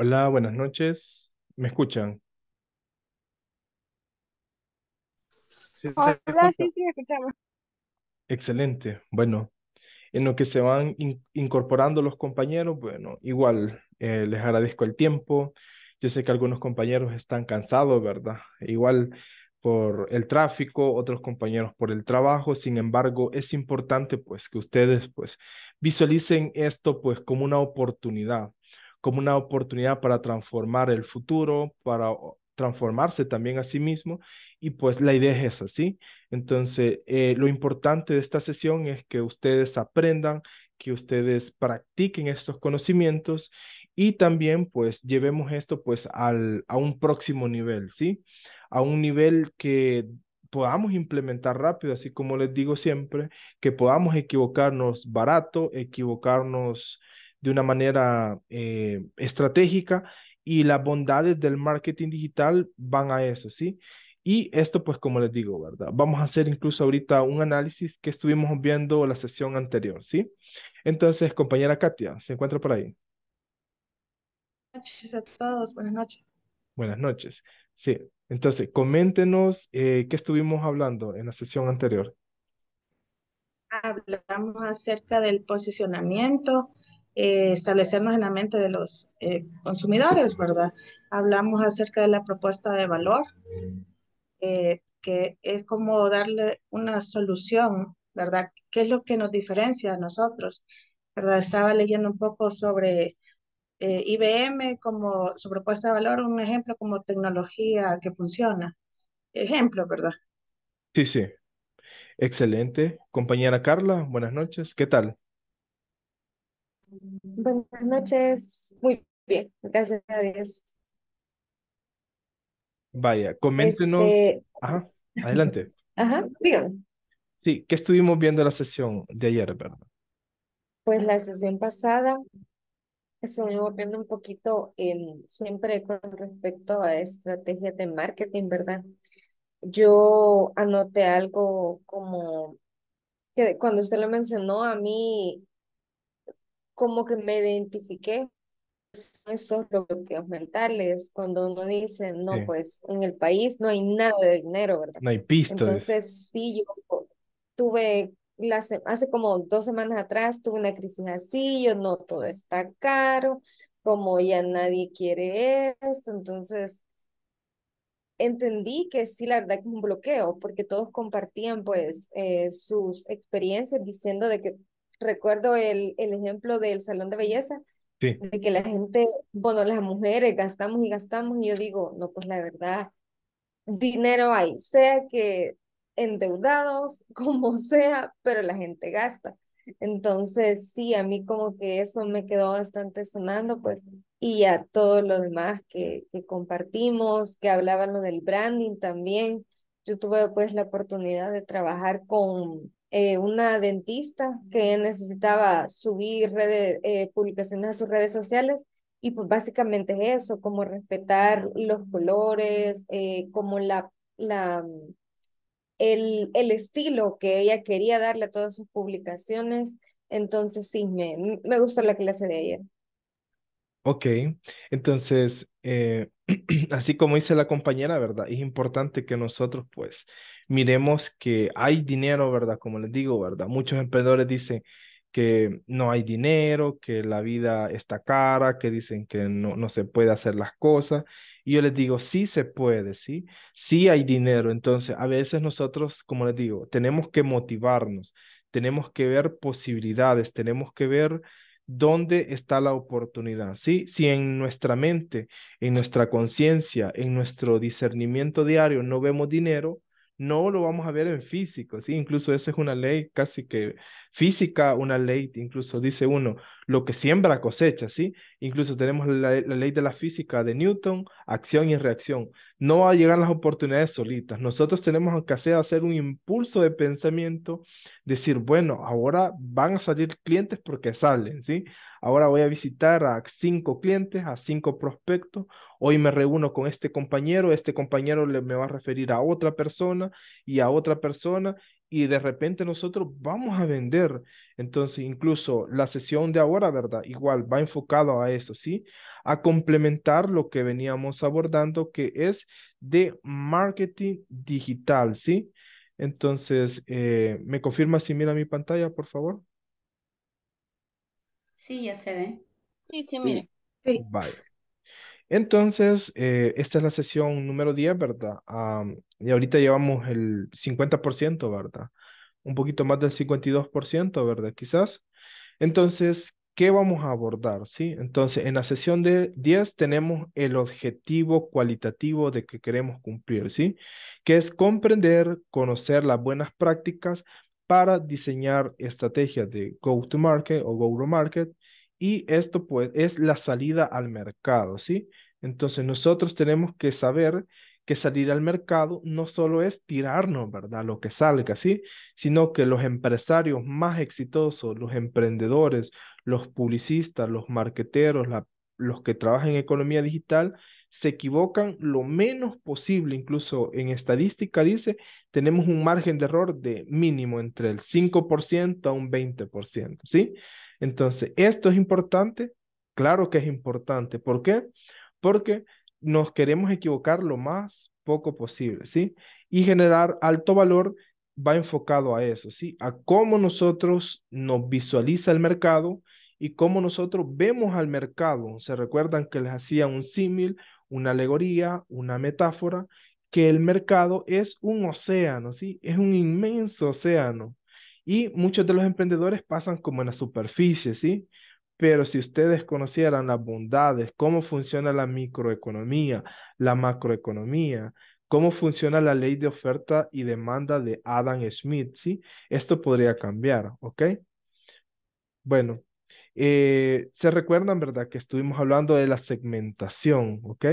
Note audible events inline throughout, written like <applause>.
Hola, buenas noches. ¿Me escuchan? Hola, sí, me escuchamos. Excelente. Bueno, en lo que se van incorporando los compañeros, bueno, igual eh, les agradezco el tiempo. Yo sé que algunos compañeros están cansados, ¿verdad? Igual por el tráfico, otros compañeros por el trabajo. Sin embargo, es importante pues que ustedes pues visualicen esto pues como una oportunidad como una oportunidad para transformar el futuro, para transformarse también a sí mismo y pues la idea es esa, ¿sí? Entonces, eh, lo importante de esta sesión es que ustedes aprendan, que ustedes practiquen estos conocimientos y también pues llevemos esto pues al, a un próximo nivel, ¿sí? A un nivel que podamos implementar rápido, así como les digo siempre, que podamos equivocarnos barato, equivocarnos de una manera eh, estratégica y las bondades del marketing digital van a eso, ¿sí? Y esto, pues, como les digo, ¿verdad? Vamos a hacer incluso ahorita un análisis que estuvimos viendo la sesión anterior, ¿sí? Entonces, compañera Katia, ¿se encuentra por ahí? Buenas noches a todos, buenas noches. Buenas noches, sí. Entonces, coméntenos eh, qué estuvimos hablando en la sesión anterior. Hablamos acerca del posicionamiento, eh, establecernos en la mente de los eh, consumidores, ¿verdad? Hablamos acerca de la propuesta de valor, eh, que es como darle una solución, ¿verdad? ¿Qué es lo que nos diferencia a nosotros? ¿Verdad? Estaba leyendo un poco sobre IBM como su propuesta de valor, un ejemplo como tecnología que funciona. Ejemplo, ¿verdad? Sí, sí. Excelente. Compañera Carla, buenas noches. ¿Qué tal? Buenas noches, muy bien, gracias a Dios. Vaya, coméntenos. Este, Ajá, adelante. <laughs> Ajá, digan, Sí, ¿qué estuvimos viendo la sesión de ayer, verdad? Pues la sesión pasada estuvimos viendo un poquito em, siempre con respecto a estrategias de marketing, ¿verdad? Yo anoté algo como que cuando usted lo mencionó, a mí como que me identifiqué esos pues, bloqueos mentales, cuando uno dice, no, pues en el país no hay nada de dinero, ¿verdad? No hay pistas. Entonces, sí, yo tuve, la hace como dos semanas atrás tuve una crisis así, yo no, todo está caro, como ya nadie quiere esto, entonces entendí que sí, la verdad que es un bloqueo, porque todos compartían pues eh, sus experiencias diciendo de que recuerdo el, el ejemplo del salón de belleza, de que la gente, bueno, las mujeres gastamos y gastamos, y yo digo, no, pues la verdad, dinero hay, sea que endeudados, <laughs> como sea, pero la gente gasta. Entonces, sí, a mí como que eso me quedó bastante sonando, pues, y a todos los demás que, que compartimos, que hablaban lo del branding también. Yo tuve pues la oportunidad de trabajar con eh, una dentista que necesitaba subir eh, publicaciones a sus redes sociales y pues básicamente eso, como respetar los colores, eh, como la, la, mm, el, el estilo que ella quería darle a todas sus publicaciones. Entonces sí, me, me gustó la clase de ayer. Ok, entonces, <clears throat> así como dice la compañera, ¿verdad? Es importante que nosotros pues miremos que hay dinero, ¿verdad? Como les digo, ¿verdad? Muchos emprendedores dicen que no hay dinero, que la vida está cara, que dicen que no, no se puede hacer las cosas. Y yo les digo, sí se puede, sí, sí hay dinero. Entonces, a veces nosotros, como les digo, tenemos que motivarnos, tenemos que ver posibilidades, tenemos que ver dónde está la oportunidad, sí. Si en nuestra mente, en nuestra conciencia, en nuestro discernimiento diario no vemos dinero, no lo vamos a ver en físico, ¿sí? Incluso esa es una ley casi que física, una ley, incluso dice uno, lo que siembra cosecha, ¿sí? Incluso tenemos la, ley de la física de Newton, acción y reacción. No van a llegar las oportunidades solitas. Nosotros tenemos que hacer un impulso de pensamiento, decir, bueno, ahora van a salir clientes porque salen, ¿sí? Ahora voy a visitar a cinco clientes, a cinco prospectos. Hoy me reúno con este compañero, este compañero le, me va a referir a otra persona y a otra persona y de repente nosotros vamos a vender. Entonces, incluso la sesión de ahora, ¿verdad? Igual va enfocado a eso, ¿sí? A complementar lo que veníamos abordando, que es de marketing digital, ¿sí? Entonces, eh, ¿me confirma si mira mi pantalla, por favor? Sí, ya se ve. Sí, sí, mire. Sí. Entonces, eh, esta es la sesión número 10, ¿verdad? Ah, y ahorita llevamos el 50%, ¿verdad? Un poquito más del 52%, ¿verdad? Quizás. Entonces, ¿qué vamos a abordar? ¿Sí? Entonces, en la sesión de 10 tenemos el objetivo cualitativo de que queremos cumplir, ¿sí? Que es comprender, conocer las buenas prácticas para diseñar estrategias de go to market o go to market y esto pues es la salida al mercado, ¿sí? Entonces nosotros tenemos que saber que salir al mercado no solo es tirarnos, ¿verdad? Lo que salga, ¿sí? Sino que los empresarios más exitosos, los emprendedores, los publicistas, los marqueteros, los que trabajan en economía digital, se equivocan lo menos posible, incluso en estadística dice, tenemos un margen de error de mínimo entre el 5% a un 20%, ¿sí? Entonces, ¿esto es importante? Claro que es importante. ¿Por qué? Porque nos queremos equivocar lo más poco posible, ¿sí? Y generar alto valor va enfocado a eso, ¿sí? A cómo nosotros nos visualiza el mercado y cómo nosotros vemos al mercado. Se recuerdan que les hacía un símil, una alegoría, una metáfora, que el mercado es un océano, ¿sí? Es un inmenso océano y muchos de los emprendedores pasan como en la superficie, ¿sí? Pero si ustedes conocieran las bondades, cómo funciona la microeconomía, la macroeconomía, cómo funciona la ley de oferta y demanda de Adam Smith, ¿sí? Esto podría cambiar, ¿ok? Bueno, eh, se recuerdan, ¿verdad? Que estuvimos hablando de la segmentación, ¿ok?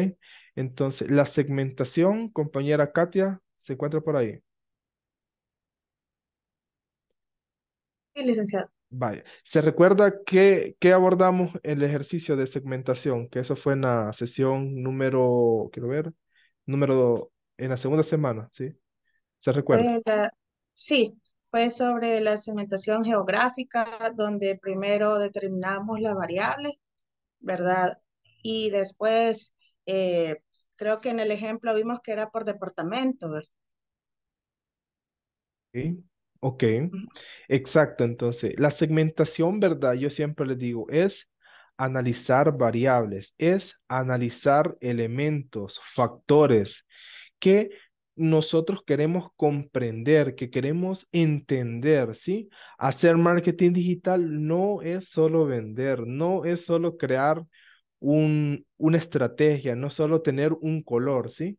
Entonces, la segmentación, compañera Katia, ¿se encuentra por ahí? licenciado. Vaya, se recuerda que, que, abordamos el ejercicio de segmentación, que eso fue en la sesión número, quiero ver, número, en la segunda semana, ¿sí? ¿Se recuerda? sí, fue sobre la segmentación geográfica, donde primero determinamos la variable, ¿verdad? Y después, eh, creo que en el ejemplo vimos que era por departamento, ¿verdad? Sí. Ok, exacto. Entonces, la segmentación, ¿verdad? Yo siempre les digo, es analizar variables, es analizar elementos, factores que nosotros queremos comprender, que queremos entender, ¿sí? Hacer marketing digital no es solo vender, no es solo crear una estrategia, no solo tener un color, ¿sí?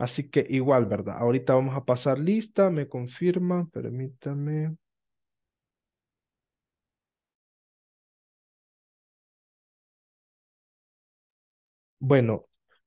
Así que igual, ¿verdad? Ahorita vamos a pasar lista, me confirma, permítame. Bueno,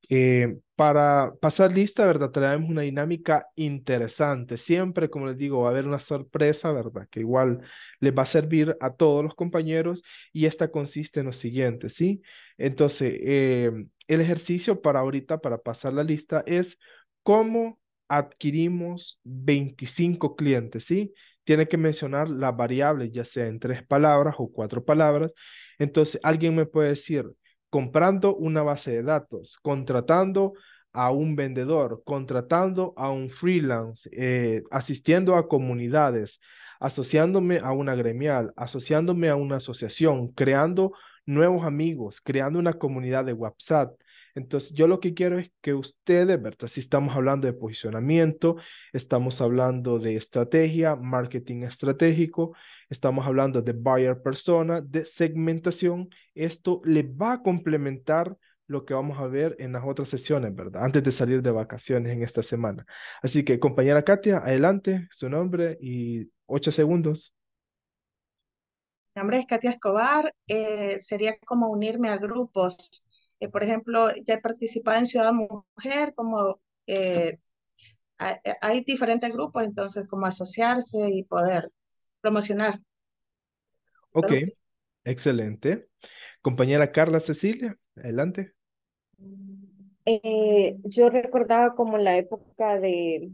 eh, para pasar lista, ¿verdad? Traemos una dinámica interesante. Siempre, como les digo, va a haber una sorpresa, ¿verdad? Que igual les va a servir a todos los compañeros y esta consiste en lo siguiente, ¿sí? Entonces, eh, el ejercicio para ahorita, para pasar la lista, es ¿Cómo adquirimos 25 clientes? ¿Sí? Tiene que mencionar la variable, ya sea en tres palabras o cuatro palabras. Entonces, alguien me puede decir, comprando una base de datos, contratando a un vendedor, contratando a un freelance, eh, asistiendo a comunidades, asociándome a una gremial, asociándome a una asociación, creando nuevos amigos, creando una comunidad de WhatsApp, entonces, yo lo que quiero es que ustedes, ¿verdad? Si estamos hablando de posicionamiento, estamos hablando de estrategia, marketing estratégico, estamos hablando de buyer persona, de segmentación, esto le va a complementar lo que vamos a ver en las otras sesiones, ¿verdad? Antes de salir de vacaciones en esta semana. Así que, compañera Katia, adelante, su nombre y ocho segundos. Mi nombre es Katia Escobar. Eh, sería como unirme a grupos eh, por ejemplo, ya he participado en Ciudad Mujer, como eh, hay, diferentes grupos, entonces como asociarse y poder promocionar. Ok, excelente. Compañera Carla Cecilia, adelante. Eh, yo recordaba como la época de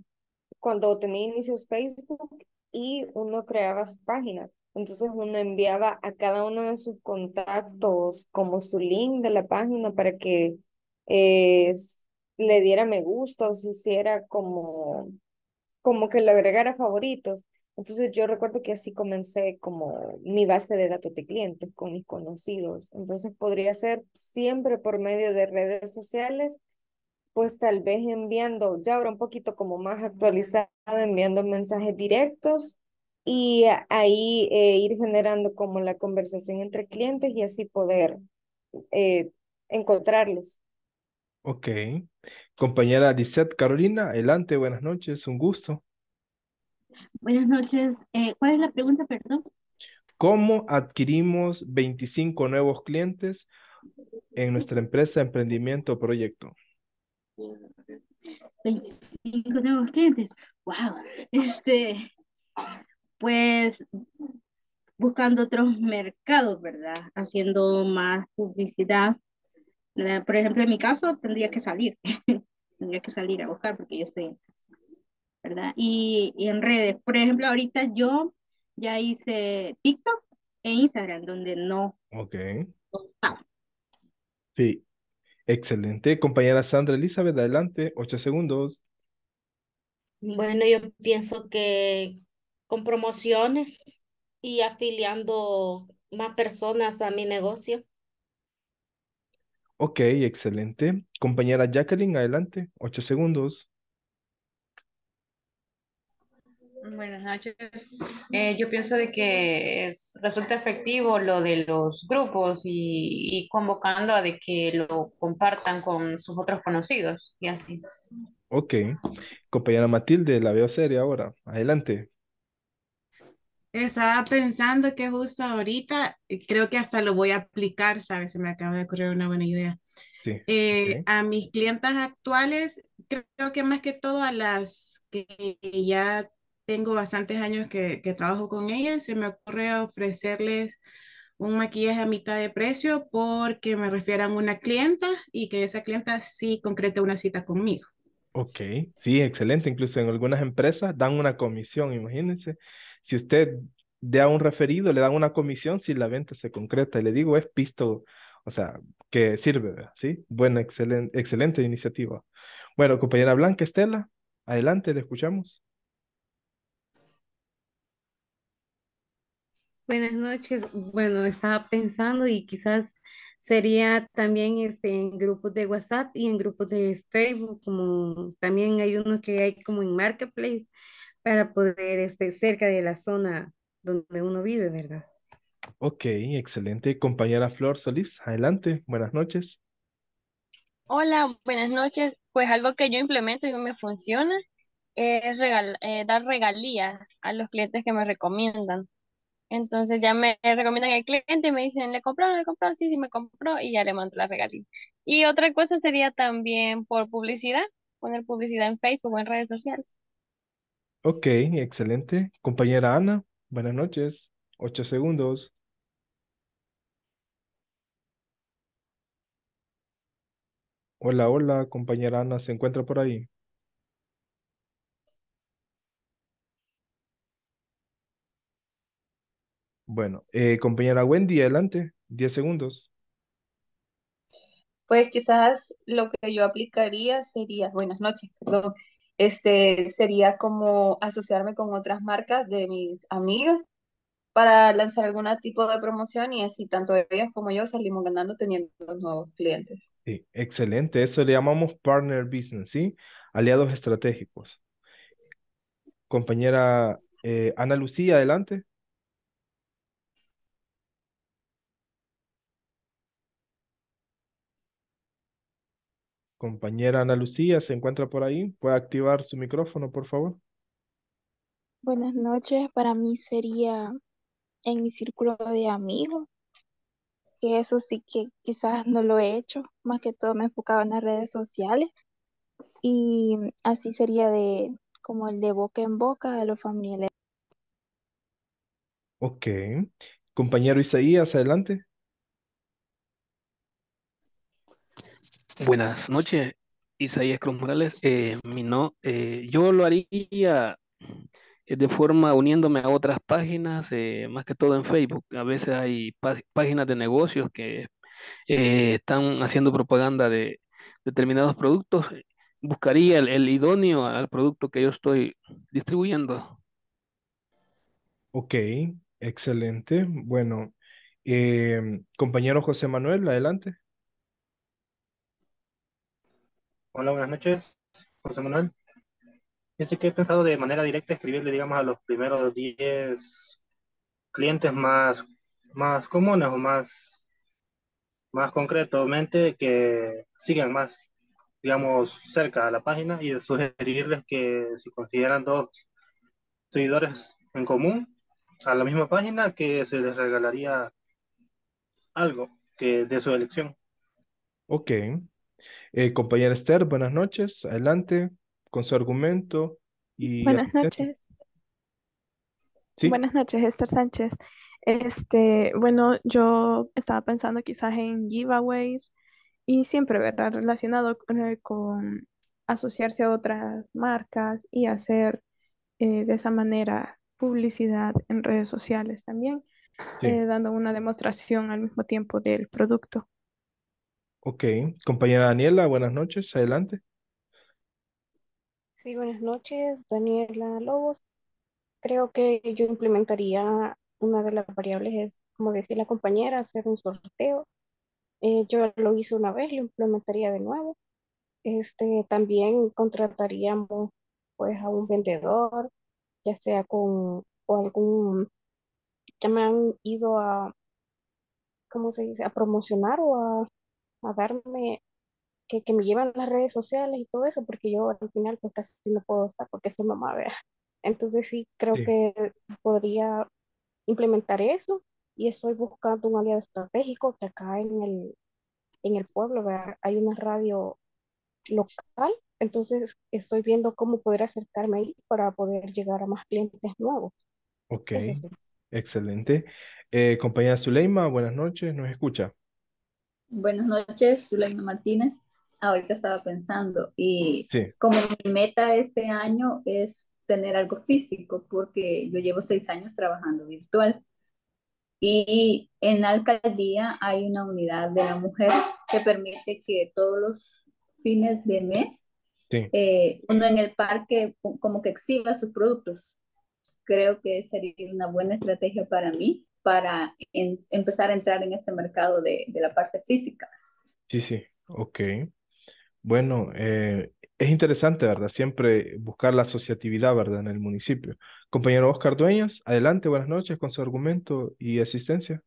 cuando tenía inicios Facebook y uno creaba su página. Entonces uno enviaba a cada uno de sus contactos como su link de la página para que eh, le diera me gusta o se hiciera como, como que lo agregara favoritos. Entonces yo recuerdo que así comencé como mi base de datos de clientes con mis conocidos. Entonces podría ser siempre por medio de redes sociales, pues tal vez enviando ya ahora un poquito como más actualizado, enviando mensajes directos y ahí eh, ir generando como la conversación entre clientes y así poder eh, encontrarlos. Ok. Compañera Lisette Carolina, adelante, buenas noches, un gusto. Buenas noches. Eh, ¿cuál es la pregunta, perdón? ¿Cómo adquirimos 25 nuevos clientes en nuestra empresa, emprendimiento o proyecto? 25 nuevos clientes. Wow. Este, pues buscando otros mercados, ¿verdad? Haciendo más publicidad. Por ejemplo, en mi caso tendría que salir, <laughs> tendría que salir a buscar porque yo estoy ¿verdad? Y, en redes, por ejemplo, ahorita yo ya hice TikTok e Instagram, donde no. Ok. Sí, excelente. Compañera Sandra Elizabeth, adelante, ocho segundos. Bueno, yo pienso que con promociones y afiliando más personas a mi negocio. Ok, excelente. Compañera Jacqueline, adelante, ocho segundos. Buenas noches. Eh, yo pienso de que es, resulta efectivo lo de los grupos y, convocando a de que lo compartan con sus otros conocidos y así. Ok. Compañera Matilde, la veo seria ahora. Adelante. Estaba pensando que justo ahorita, creo que hasta lo voy a aplicar, ¿sabes? Se me acaba de ocurrir una buena idea. Eh, a mis clientas actuales, creo que más que todo a las que ya tengo bastantes años que, trabajo con ellas, se me ocurre ofrecerles un maquillaje a mitad de precio porque me refieran una clienta y que esa clienta sí concrete una cita conmigo. Ok, sí, excelente. Incluso en algunas empresas dan una comisión, imagínense si usted da un referido, le da una comisión si la venta se concreta. Y le digo, es pisto, o sea, que sirve, ¿sí? Buena, excelente, excelente iniciativa. Bueno, compañera Blanca Estela, adelante, le escuchamos. Buenas noches. Bueno, estaba pensando y quizás sería también este, en grupos de WhatsApp y en grupos de Facebook, como también hay unos que hay como en Marketplace, para poder estar cerca de la zona donde uno vive, ¿verdad? Ok, excelente. Compañera Flor Solís, adelante, buenas noches. Hola, buenas noches. Pues algo que yo implemento y me funciona es eh, dar regalías a los clientes que me recomiendan. Entonces ya me recomiendan el cliente y me dicen, ¿le compró? ¿Le compró? Sí, sí, me compró y ya le mando la regalía. Y otra cosa sería también por publicidad, poner publicidad en Facebook o en redes sociales. Ok, excelente. Compañera Ana, buenas noches. Ocho segundos. Hola, hola, compañera Ana, ¿se encuentra por ahí? Bueno, eh, compañera Wendy, adelante, diez segundos. Pues quizás lo que yo aplicaría sería, buenas noches, perdón, este, sería como asociarme con otras marcas de mis amigas para lanzar algún tipo de promoción y así tanto ellas como yo salimos ganando teniendo nuevos clientes. Sí, excelente. Eso le llamamos partner business, ¿sí? Aliados estratégicos. Compañera eh, Ana Lucía, adelante. compañera Ana Lucía se encuentra por ahí. ¿Puede activar su micrófono, por favor? Buenas noches. Para mí sería en mi círculo de amigos, que eso sí que quizás no lo he hecho. Más que todo me enfocaba en las redes sociales. Y así sería de como el de boca en boca de los familiares. Ok. Compañero Isaías, adelante. Buenas noches, Isaías Cruz Morales. Eh, mi no, eh, yo lo haría eh, de forma uniéndome a otras páginas, más que todo en Facebook. A veces hay páginas de negocios que están haciendo propaganda de determinados productos. Buscaría el, idóneo al producto que yo estoy distribuyendo. Ok, excelente. Bueno, compañero José Manuel, adelante. Hola, buenas noches, José Manuel. sí que he pensado de manera directa escribirle, digamos, a los primeros 10 clientes más, más comunes o más, más concretamente que sigan más, digamos, cerca a la página y sugerirles que si consideran dos seguidores en común a la misma página, que se les regalaría algo que de su elección. Ok, eh, compañera Esther, buenas noches, adelante con su argumento. Y buenas noches. Buenas noches, Esther Sánchez. Este, bueno, yo estaba pensando quizás en giveaways y siempre, ¿verdad? Relacionado con, eh, asociarse a otras marcas y hacer eh, de esa manera publicidad en redes sociales también, dando una demostración al mismo tiempo del producto. Ok, compañera Daniela, buenas noches, adelante. Sí, buenas noches, Daniela Lobos. Creo que yo implementaría una de las variables, es como decía la compañera, hacer un sorteo. Eh, yo lo hice una vez, lo implementaría de nuevo. Este, también contrataríamos pues a un vendedor, ya sea con o algún, ya me han ido a, ¿cómo se dice?, a promocionar o a a darme, que, que me llevan las redes sociales y todo eso, porque yo al final pues casi no puedo estar porque soy mamá, vea. <laughs> Entonces sí, creo que podría implementar eso y estoy buscando un aliado estratégico que acá en el, en el pueblo hay una radio local, entonces estoy viendo cómo poder acercarme ahí para poder llegar a más clientes nuevos. Ok, excelente. Eh, compañera Zuleima, buenas noches, ¿nos escucha? Buenas noches, Zulaima Martínez. Ahorita estaba pensando y como mi meta este año es tener algo físico porque yo llevo seis años trabajando virtual y en alcaldía hay una unidad de la mujer que permite que todos los fines de mes eh, uno en el parque como que exhiba sus productos. Creo que sería una buena estrategia para mí para empezar a entrar en ese mercado de, la parte física. Sí, sí, ok. Bueno, eh, es interesante, ¿verdad? Siempre buscar la asociatividad, ¿verdad? En el municipio. Compañero Oscar Dueñas, adelante, buenas noches con su argumento y asistencia.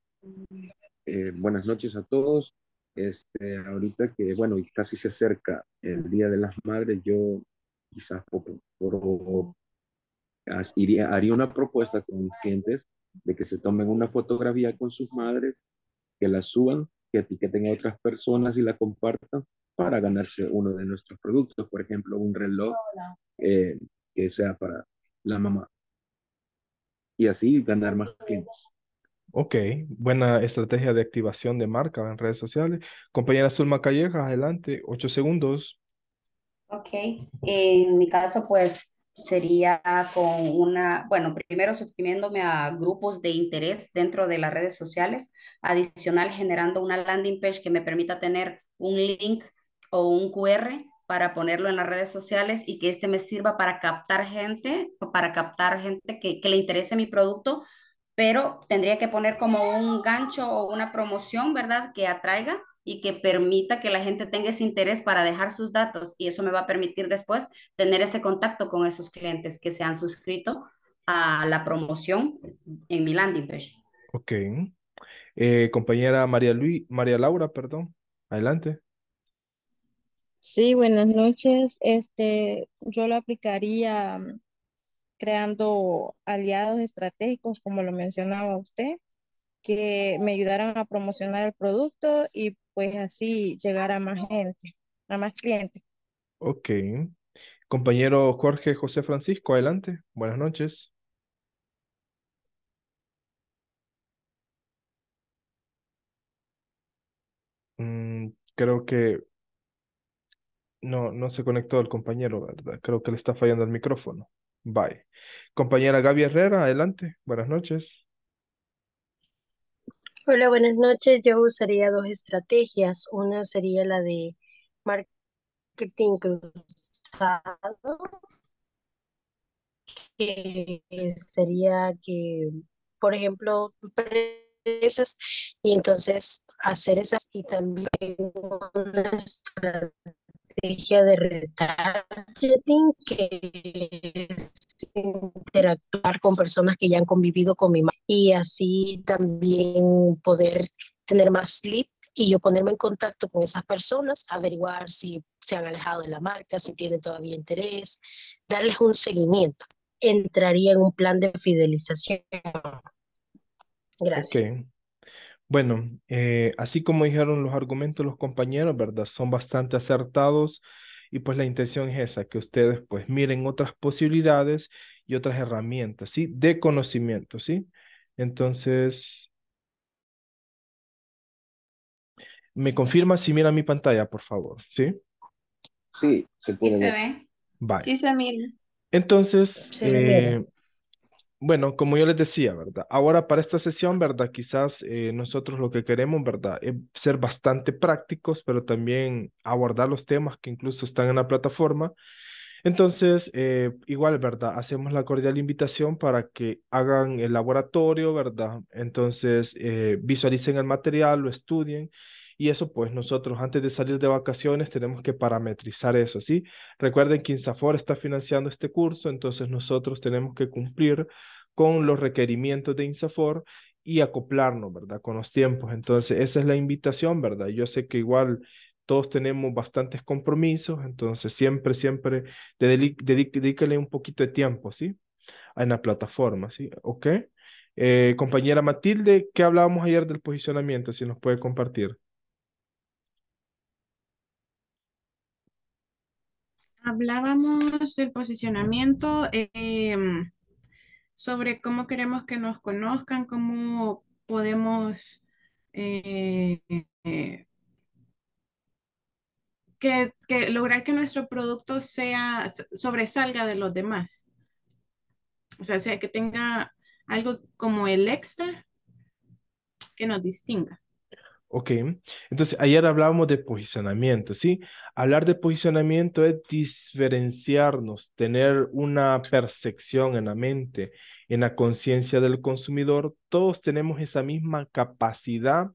Eh, buenas noches a todos. Este, ahorita que, bueno, casi se acerca el Día de las Madres, yo quizás por, haría, una propuesta con clientes de que se tomen una fotografía con sus madres, que la suban, que etiqueten a otras personas y la compartan para ganarse uno de nuestros productos, por ejemplo, un reloj eh, que sea para la mamá. Y así ganar más clientes. Ok, buena estrategia de activación de marca en redes sociales. Compañera Zulma Calleja, adelante, ocho segundos. Ok, en mi caso, pues sería con una, bueno, primero suscribiéndome a grupos de interés dentro de las redes sociales, adicional generando una landing page que me permita tener un link o un QR para ponerlo en las redes sociales y que este me sirva para captar gente, para captar gente que le interese mi producto, pero tendría que poner como un gancho o una promoción, ¿verdad? Que atraiga y que permita que la gente tenga ese interés para dejar sus datos y eso me va a permitir después tener ese contacto con esos clientes que se han suscrito a la promoción en mi landing page. Ok. Eh, compañera María, Luis, María Laura, perdón, adelante. Sí, buenas noches. Este, yo lo aplicaría um, creando aliados estratégicos, como lo mencionaba usted, que me ayudaran a promocionar el producto y pues así llegar a más gente, a más clientes. Ok. Compañero Jorge José Francisco, adelante. Buenas noches. Mm, creo que no, no se conectó el compañero, ¿verdad? Creo que le está fallando el micrófono. Bye. Compañera Gaby Herrera, adelante. Buenas noches. Hola, buenas noches. Yo usaría dos estrategias. Una sería la de marketing cruzado, que sería que, por ejemplo, empresas y entonces hacer esas y también una estrategia estrategia de retargeting, que es interactuar con personas que ya han convivido con mi marca y así también poder tener más lead y yo ponerme en contacto con esas personas, averiguar si se han alejado de la marca, si tienen todavía interés, darles un seguimiento. Entraría en un plan de fidelización. Gracias. Bueno, eh, así como dijeron los argumentos los compañeros, ¿verdad? Son bastante acertados y pues la intención es esa, que ustedes pues miren otras posibilidades y otras herramientas, ¿sí? De conocimiento, ¿sí? Entonces, me confirma si mira mi pantalla, por favor, ¿sí? Sí, se puede. Sí se ve. Bye. Sí se mira. Entonces, sí, bueno, como yo les decía, ¿verdad? Ahora para esta sesión, ¿verdad? Quizás eh, nosotros lo que queremos, ¿verdad? Es eh, ser bastante prácticos, pero también abordar los temas que incluso están en la plataforma. Entonces, eh, igual, ¿verdad? Hacemos la cordial invitación para que hagan el laboratorio, ¿verdad? Entonces, visualicen el material, lo estudien. Y eso, pues nosotros antes de salir de vacaciones tenemos que parametrizar eso, ¿sí? Recuerden que Insafor está financiando este curso, entonces nosotros tenemos que cumplir con los requerimientos de INSAFOR y acoplarnos, ¿verdad? Con los tiempos. Entonces, esa es la invitación, ¿verdad? Yo sé que igual todos tenemos bastantes compromisos, entonces siempre, siempre dedícale un poquito de tiempo, ¿sí? En la plataforma, ¿sí? ¿Ok? Eh, compañera Matilde, ¿qué hablábamos ayer del posicionamiento? Si nos puede compartir. Hablábamos del posicionamiento. Eh, sobre cómo queremos que nos conozcan, cómo podemos eh, eh, que, lograr que nuestro producto sea sobresalga de los demás. O sea, sea que tenga algo como el extra que nos distinga. Ok, entonces ayer hablábamos de posicionamiento, ¿sí? Hablar de posicionamiento es diferenciarnos, tener una percepción en la mente, en la conciencia del consumidor, todos tenemos esa misma capacidad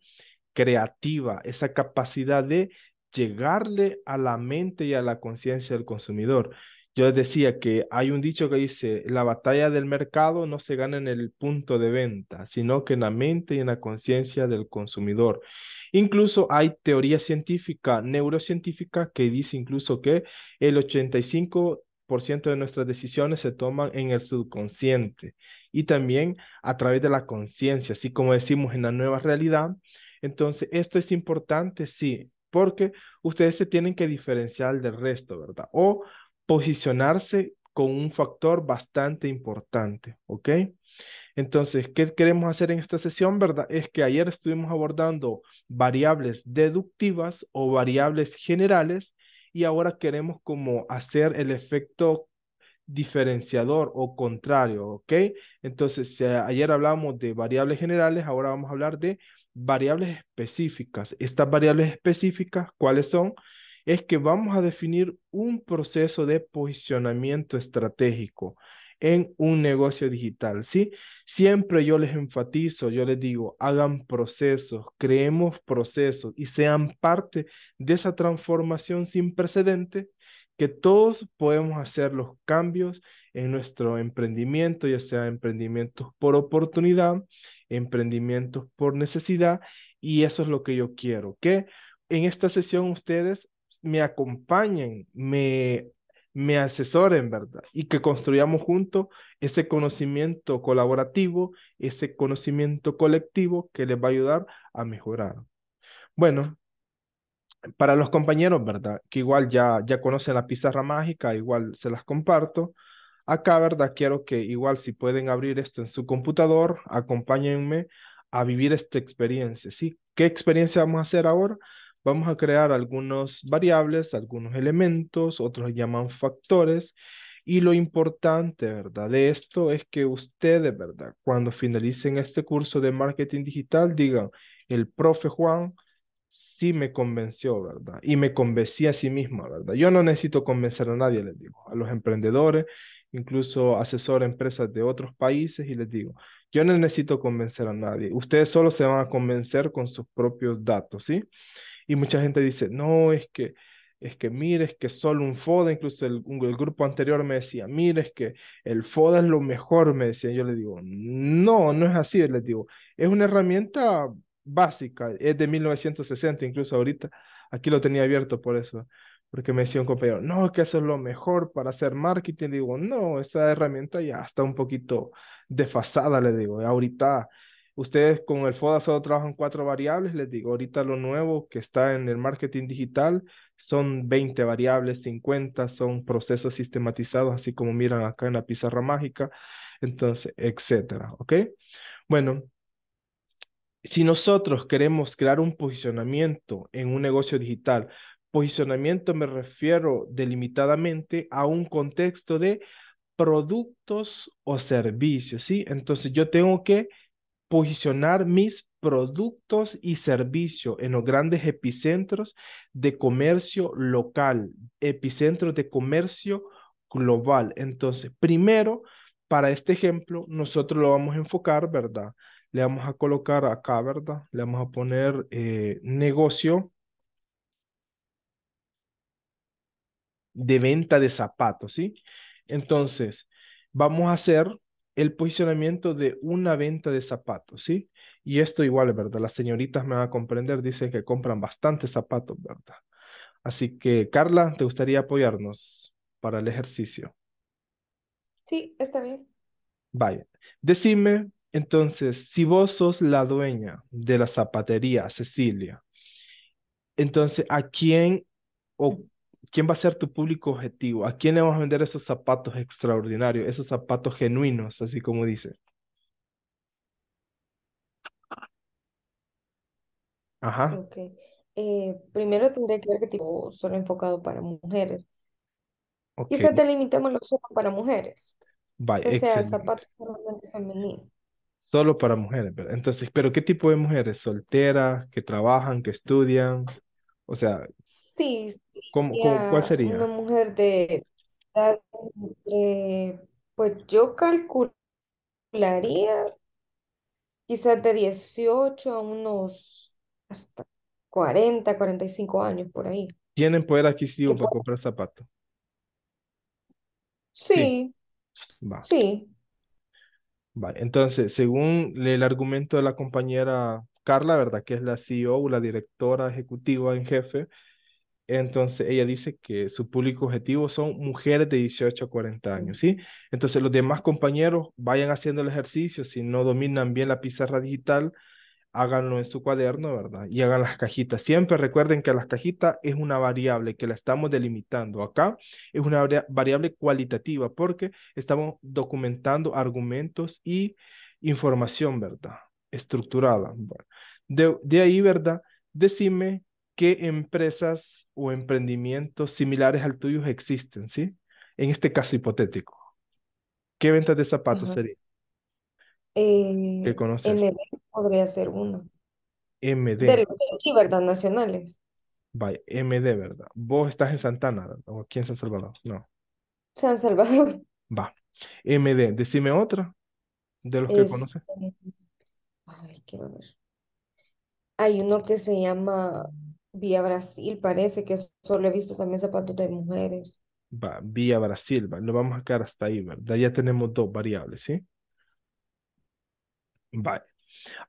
creativa, esa capacidad de llegarle a la mente y a la conciencia del consumidor. Yo decía que hay un dicho que dice, la batalla del mercado no se gana en el punto de venta, sino que en la mente y en la conciencia del consumidor. Incluso hay teoría científica, neurocientífica, que dice incluso que el 85 por ciento de nuestras decisiones se toman en el subconsciente y también a través de la conciencia, así como decimos en la nueva realidad. Entonces, esto es importante, sí, porque ustedes se tienen que diferenciar del resto, ¿verdad? O posicionarse con un factor bastante importante, ¿ok? Entonces, ¿qué queremos hacer en esta sesión, verdad? Es que ayer estuvimos abordando variables deductivas o variables generales y ahora queremos como hacer el efecto diferenciador o contrario, ¿ok? Entonces, ayer hablamos de variables generales, ahora vamos a hablar de variables específicas. Estas variables específicas, ¿cuáles son? Es que vamos a definir un proceso de posicionamiento estratégico en un negocio digital, ¿sí? Siempre yo les enfatizo, yo les digo, hagan procesos, creemos procesos y sean parte de esa transformación sin precedente que todos podemos hacer los cambios en nuestro emprendimiento, ya sea emprendimientos por oportunidad, emprendimientos por necesidad, y eso es lo que yo quiero, que en esta sesión ustedes me acompañen, me me asesoren, verdad y que construyamos juntos ese conocimiento colaborativo, ese conocimiento colectivo que les va a ayudar a mejorar. Bueno, para los compañeros, ¿verdad? Que igual ya, ya conocen la pizarra mágica, igual se las comparto. Acá, ¿verdad? Quiero que igual si pueden abrir esto en su computador, acompáñenme a vivir esta experiencia, ¿sí? ¿Qué experiencia vamos a hacer ahora? vamos a crear algunas variables, algunos elementos, otros llaman factores. Y lo importante, ¿verdad? De esto es que ustedes, ¿verdad? Cuando finalicen este curso de marketing digital, digan, el profe Juan sí me convenció, ¿verdad? Y me convencí a sí misma, ¿verdad? Yo no necesito convencer a nadie, les digo, a los emprendedores, incluso asesor a empresas de otros países y les digo, yo no necesito convencer a nadie, ustedes solo se van a convencer con sus propios datos, ¿sí? sí y mucha gente dice, no, es que, es que mires es que solo un FODA, incluso el, el grupo anterior me decía, mires que el FODA es lo mejor, me decía. Yo le digo, no, no es así, les digo, es una herramienta básica, es de 1960, incluso ahorita, aquí lo tenía abierto por eso, porque me decía un compañero, no, que eso es lo mejor para hacer marketing. Le digo, no, esa herramienta ya está un poquito desfasada, le digo, ahorita Ustedes con el FODA solo trabajan cuatro variables. Les digo, ahorita lo nuevo que está en el marketing digital son 20 variables, 50 son procesos sistematizados, así como miran acá en la pizarra mágica, entonces, etcétera. ¿Ok? Bueno, si nosotros queremos crear un posicionamiento en un negocio digital, posicionamiento me refiero delimitadamente a un contexto de productos o servicios, ¿sí? Entonces yo tengo que posicionar mis productos y servicios en los grandes epicentros de comercio local, epicentros de comercio global. Entonces, primero, para este ejemplo, nosotros lo vamos a enfocar, ¿verdad? Le vamos a colocar acá, ¿verdad? Le vamos a poner eh, negocio de venta de zapatos, ¿sí? Entonces, vamos a hacer el posicionamiento de una venta de zapatos, ¿sí? Y esto igual, ¿verdad? Las señoritas me van a comprender, dicen que compran bastantes zapatos, ¿verdad? Así que, Carla, ¿te gustaría apoyarnos para el ejercicio? Sí, está bien. Vaya, decime entonces, si vos sos la dueña de la zapatería, Cecilia, entonces, ¿a quién o ¿Quién va a ser tu público objetivo? ¿A quién le vas a vender esos zapatos extraordinarios, esos zapatos genuinos, así como dice? Ajá. Okay. Eh, primero tendría que ver que tipo solo enfocado para mujeres. Okay. Quizás te limitemos los solo para mujeres. Vaya, que sea zapatos normalmente femeninos. Solo para mujeres, ¿verdad? Entonces, ¿pero qué tipo de mujeres? ¿Solteras, que trabajan, que estudian? O sea, sí, cuál sería? Una mujer de edad eh, pues yo calcularía quizás de 18 a unos hasta 40, 45 años por ahí. ¿Tienen poder adquisitivo para comprar zapatos? Sí. Sí. sí. Vale, entonces, según el argumento de la compañera Carla, ¿verdad? Que es la CEO la directora ejecutiva en jefe. Entonces ella dice que su público objetivo son mujeres de 18 a 40 años, ¿sí? Entonces los demás compañeros vayan haciendo el ejercicio, si no dominan bien la pizarra digital, háganlo en su cuaderno, ¿verdad? Y hagan las cajitas. Siempre recuerden que las cajitas es una variable que la estamos delimitando. Acá es una variable cualitativa porque estamos documentando argumentos y información, ¿verdad? estructurada. de, ahí, ¿verdad? Decime qué empresas o emprendimientos similares al tuyo existen, ¿sí? En este caso hipotético. ¿Qué ventas de zapatos serían? sería? ¿Qué eh, conoces? MD podría ser uno. MD. De ¿verdad? Nacionales. Vaya, MD, ¿verdad? Vos estás en Santana, ¿verdad? ¿O aquí en San Salvador? No. San Salvador. Va. MD, decime otra de los que este, conoces ver. Hay uno que se llama Vía Brasil, parece que solo he visto también zapatos de mujeres. Va, Vía Brasil, lo vamos a quedar hasta ahí, ¿verdad? Ya tenemos dos variables, ¿sí? Vale.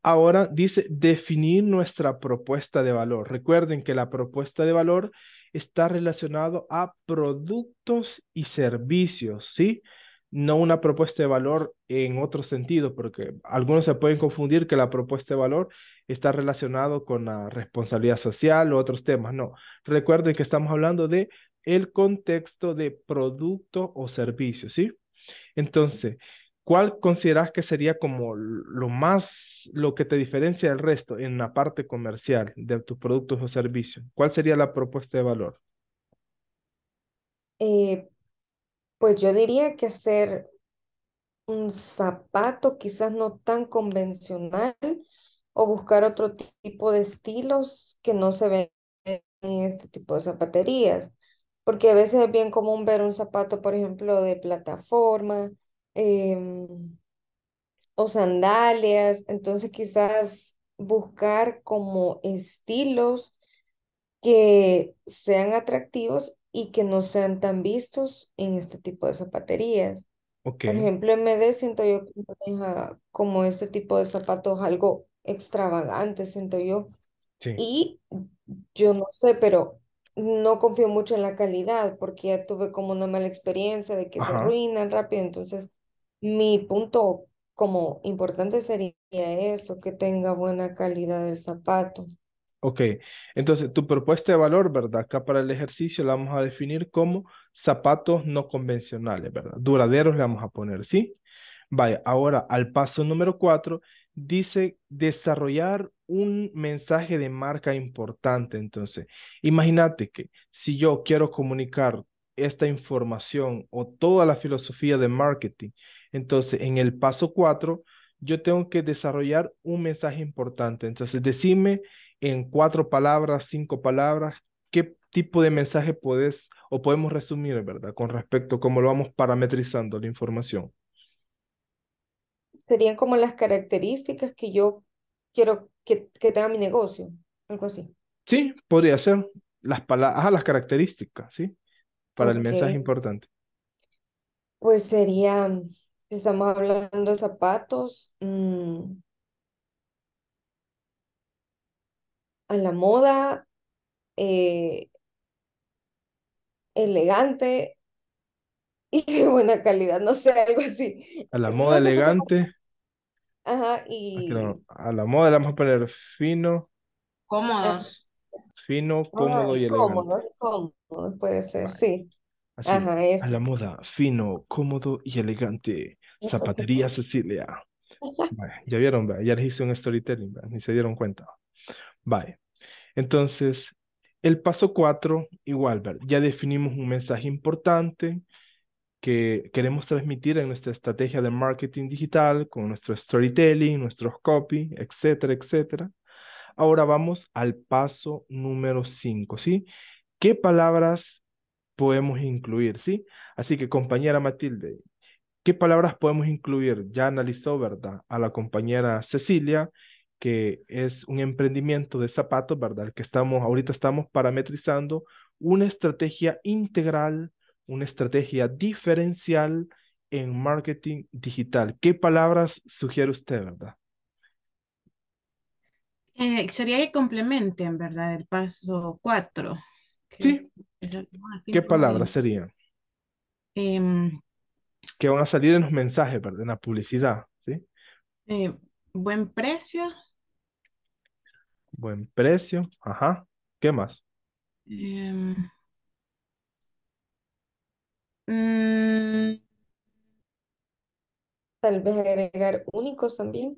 Ahora dice definir nuestra propuesta de valor. Recuerden que la propuesta de valor está relacionado a productos y servicios, ¿sí? no una propuesta de valor en otro sentido, porque algunos se pueden confundir que la propuesta de valor está relacionado con la responsabilidad social u otros temas. No, recuerden que estamos hablando de el contexto de producto o servicio, ¿sí? Entonces, ¿cuál consideras que sería como lo más, lo que te diferencia del resto en la parte comercial de tus productos o servicios? ¿Cuál sería la propuesta de valor? Eh, pues yo diría que hacer un zapato quizás no tan convencional o buscar otro tipo de estilos que no se ven en este tipo de zapaterías. Porque a veces es bien común ver un zapato, por ejemplo, de plataforma em, o sandalias. Entonces quizás buscar como estilos que sean atractivos y que no sean tan vistos en este tipo de zapaterías. Por ejemplo, en MD siento yo que como este tipo de zapatos algo extravagante, siento yo. Y yo no sé, pero no confío mucho en la calidad porque ya tuve como una mala experiencia de que se arruinan rápido. Entonces, mi punto como importante sería eso, que tenga buena calidad el zapato. Ok, entonces tu propuesta de valor, ¿verdad? Acá para el ejercicio la vamos a definir como zapatos no convencionales, ¿verdad? Duraderos le vamos a poner, ¿sí? Vaya, ahora al paso número cuatro, dice desarrollar un mensaje de marca importante. Entonces, imagínate que si yo quiero comunicar esta información o toda la filosofía de marketing, entonces en el paso cuatro, yo tengo que desarrollar un mensaje importante. Entonces, decime en cuatro palabras, cinco palabras, qué tipo de mensaje podés o podemos resumir, ¿verdad? Con respecto a cómo lo vamos parametrizando la información. Serían como las características que yo quiero que, tenga mi negocio, algo así. Sí, podría ser las palabras, las características, ¿sí? Para el mensaje importante. Pues sería, si estamos hablando de zapatos, mm, a la moda, eh, elegante <laughs> y de buena calidad, no sé, algo así. A la <laughs> moda elegante. Ajá, y... Ah, a la moda la vamos a poner fino. Cómodos. Fino, cómodo y elegante. Cómodo, cómodo, puede ser, sí. Ajá, es... A la moda, fino, cómodo y elegante. Zapatería <laughs> Cecilia. ya vieron, ya les hice un storytelling, ni se dieron cuenta. Vale. Entonces, el paso cuatro, igual, ¿ver? ya definimos un mensaje importante que queremos transmitir en nuestra estrategia de marketing digital, con nuestro storytelling, nuestros copy, etcétera, etcétera. Ahora vamos al paso número cinco, ¿sí? ¿Qué palabras podemos incluir, sí? Así que, compañera Matilde, ¿qué palabras podemos incluir? Ya analizó, ¿verdad? A la compañera Cecilia que es un emprendimiento de zapatos, ¿verdad? Que estamos, ahorita estamos parametrizando una estrategia integral, una estrategia diferencial en marketing digital. ¿Qué palabras sugiere usted, verdad? Eh, sería que complementen, ¿verdad? El paso cuatro. Sí. ¿Qué palabras serían? Em, que van a salir en los mensajes, ¿verdad? En la publicidad, ¿sí? Eh, buen precio, Buen precio. Ajá. ¿Qué más? Em, mm, tal vez agregar únicos también.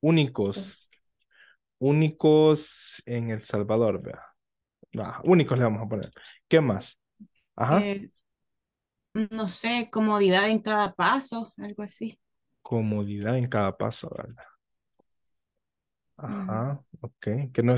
Únicos. Pues, únicos en El Salvador, vea. Ah, únicos le vamos a poner. ¿Qué más? Ajá. Eh, no sé, comodidad en cada paso, algo así. Comodidad en cada paso, ¿verdad? Ajá, ok. Que no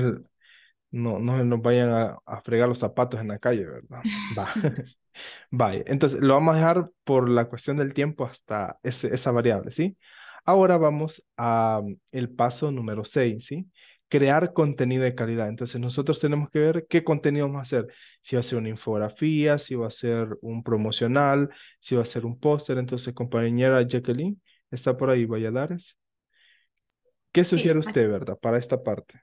no, no nos vayan a, fregar los zapatos en la calle, ¿verdad? Va. <laughs> entonces lo vamos a dejar por la cuestión del tiempo hasta esa variable, ¿sí? Ahora vamos a mm, el paso número seis, ¿sí? Crear contenido de calidad. Entonces nosotros tenemos que ver qué contenido vamos a hacer. Si va a ser una infografía, si va a ser un promocional, si va a ser un póster. Entonces, compañera Jacqueline, está por ahí, ¿Vaya Valladares. ¿Qué sugiere usted, verdad, para esta parte?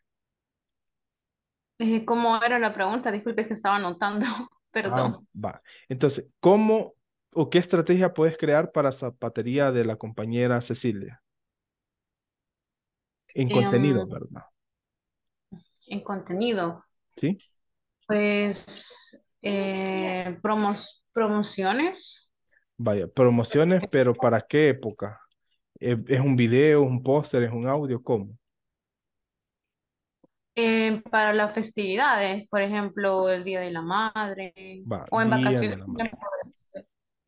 Eh, ¿Cómo era la pregunta? Disculpe que estaba anotando, <laughs> ah, perdón. va. Entonces, ¿cómo o qué estrategia puedes crear para zapatería de la compañera Cecilia? En contenido, em, ¿verdad? En contenido. Sí. Pues eh, promos, promociones. Vaya, promociones, pero ¿para qué época? ¿Es, un video, un póster, es un audio? ¿Cómo? para las festividades, por ejemplo, el Día de la Madre o en vacaciones.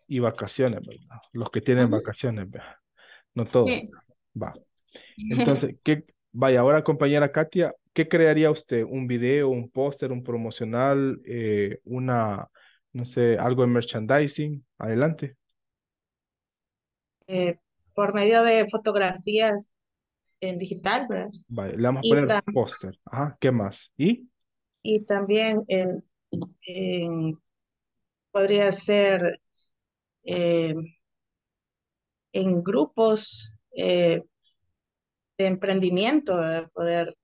Y vacaciones, ¿verdad? Los que tienen vacaciones, No todos. Va. <laughs> Entonces, ¿qué, vaya, ahora compañera Katia, ¿qué crearía usted? ¿Un video, un póster, un promocional, eh, una, no sé, algo de merchandising? Adelante. Eh, por medio de fotografías en digital, ¿verdad? Vale, le vamos a poner un póster. Ajá, ¿qué más? ¿Y? Y también podría ser eh, en grupos eh, de emprendimiento, poder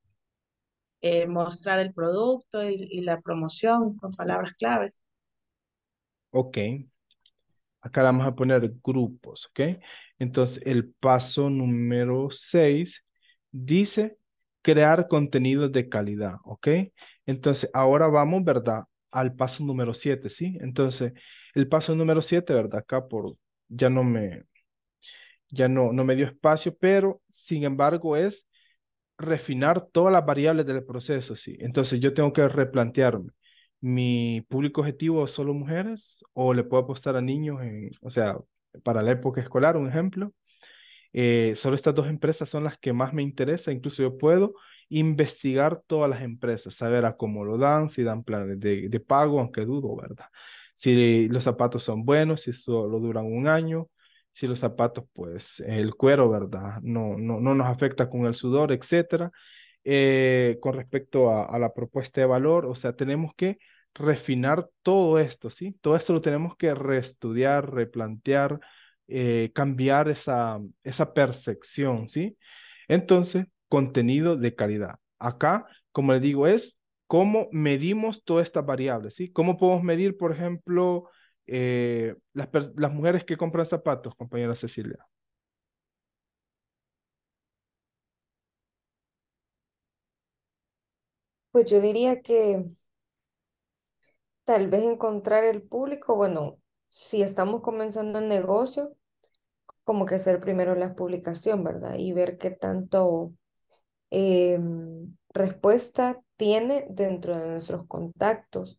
eh, mostrar el producto y, la promoción con palabras claves. Ok. Acá le vamos a poner grupos, ¿ok? Entonces, el paso número 6 dice crear contenidos de calidad, ¿ok? Entonces, ahora vamos, ¿verdad? Al paso número 7, ¿sí? Entonces, el paso número 7, ¿verdad? Acá por, ya no me, ya no, no me dio espacio, pero sin embargo es refinar todas las variables del proceso, ¿sí? Entonces, yo tengo que replantearme. ¿Mi público objetivo es solo mujeres o le puedo apostar a niños? En, o sea, para la época escolar, un ejemplo. Eh, solo estas dos empresas son las que más me interesan, incluso yo puedo investigar todas las empresas, saber a cómo lo dan, si dan planes de, pago, aunque dudo, ¿verdad? Si los zapatos son buenos, si solo duran un año, si los zapatos, pues el cuero, ¿verdad? No, no, no nos afecta con el sudor, etcétera. Eh, con respecto a la propuesta de valor, o sea, tenemos que refinar todo esto, ¿sí? Todo esto lo tenemos que reestudiar, replantear, eh, cambiar esa, esa percepción, ¿sí? Entonces, contenido de calidad. Acá, como le digo, es cómo medimos todas estas variables, ¿sí? ¿Cómo podemos medir, por ejemplo, eh, las, las mujeres que compran zapatos, compañera Cecilia? Pues yo diría que tal vez encontrar el público, bueno, si estamos comenzando el negocio, como que hacer primero la publicación, ¿verdad? Y ver qué tanto em, respuesta tiene dentro de nuestros contactos.